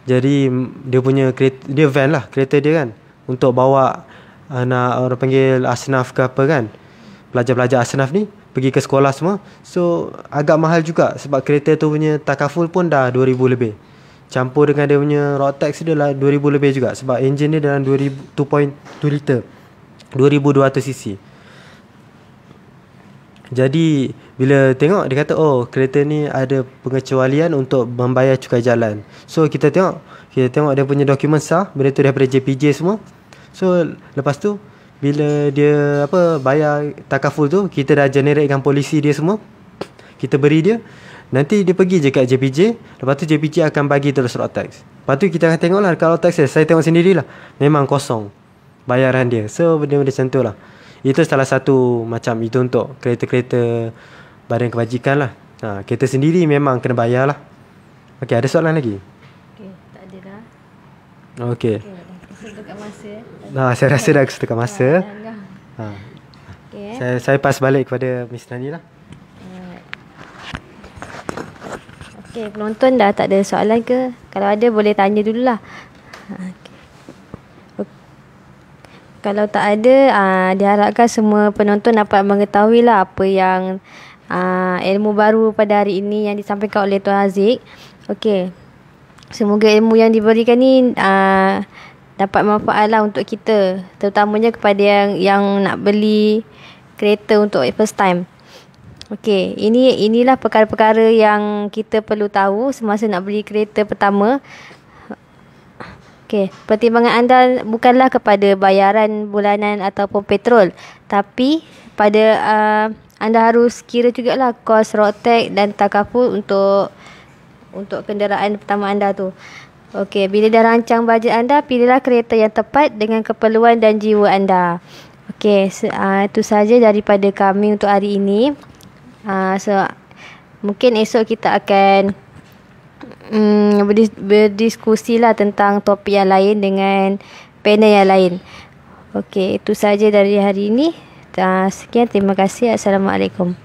jadi dia punya kereta, dia van lah kereta dia kan untuk bawa nak orang panggil asnaf ke apa kan pelajar-pelajar asnaf ni pergi ke sekolah semua so agak mahal juga sebab kereta tu punya takaful pun dah 2000 lebih campur dengan dia punya rotax dia lah 2000 lebih juga sebab enjin dia dalam 2000 2.2 liter 2200 cc jadi bila tengok dia kata oh kereta ni ada pengecualian untuk membayar cukai jalan so kita tengok kita tengok dia punya dokumen sah benda tu daripada JPJ semua So lepas tu bila dia apa bayar takaful tu kita dah generatekan polisi dia semua. Kita beri dia Nanti dia pergi je kat JPJ Lepas tu JPJ akan bagi terus road tax Lepas tu kita akan tengok lah Kalau tax dia Saya tengok sendirilah Memang kosong Bayaran dia So benda-benda macam tu lah Itu salah satu Macam itu untuk Kereta-kereta Badan kebajikan lah ha, Kereta sendiri memang kena bayar lah Okay ada soalan lagi? Okay tak ada dah Okay, okay. Untuk masa Nah, saya rasa dah setakat masa. Ha. Saya saya pas balik kepada Miss Nani lah. Okey, penonton dah tak ada soalan ke? Kalau ada boleh tanya dululah. Ah, Kalau tak ada, aa, diharapkan semua penonton dapat mengetahui lah apa yang aa, ilmu baru pada hari ini yang disampaikan oleh Tuan Aziz. Okey. Semoga ilmu yang diberikan ni aa, dapat manfaat lah untuk kita terutamanya kepada yang yang nak beli kereta untuk first time Okey, ini inilah perkara-perkara yang kita perlu tahu semasa nak beli kereta pertama. Okey, pertimbangan anda bukanlah kepada bayaran bulanan ataupun petrol, tapi pada uh, anda harus kira juga lah kos rotek dan takaful untuk untuk kenderaan pertama anda tu. Okey, bila dah rancang bajet anda, pilihlah kereta yang tepat dengan keperluan dan jiwa anda. Okey, so, uh, ah, itu saja daripada kami untuk hari ini. Uh, so, mungkin esok kita akan um, berdis- berdiskusi lah tentang topik yang lain dengan panel yang lain. Okey, itu saja dari hari ini. Uh, sekian, terima kasih. Assalamualaikum.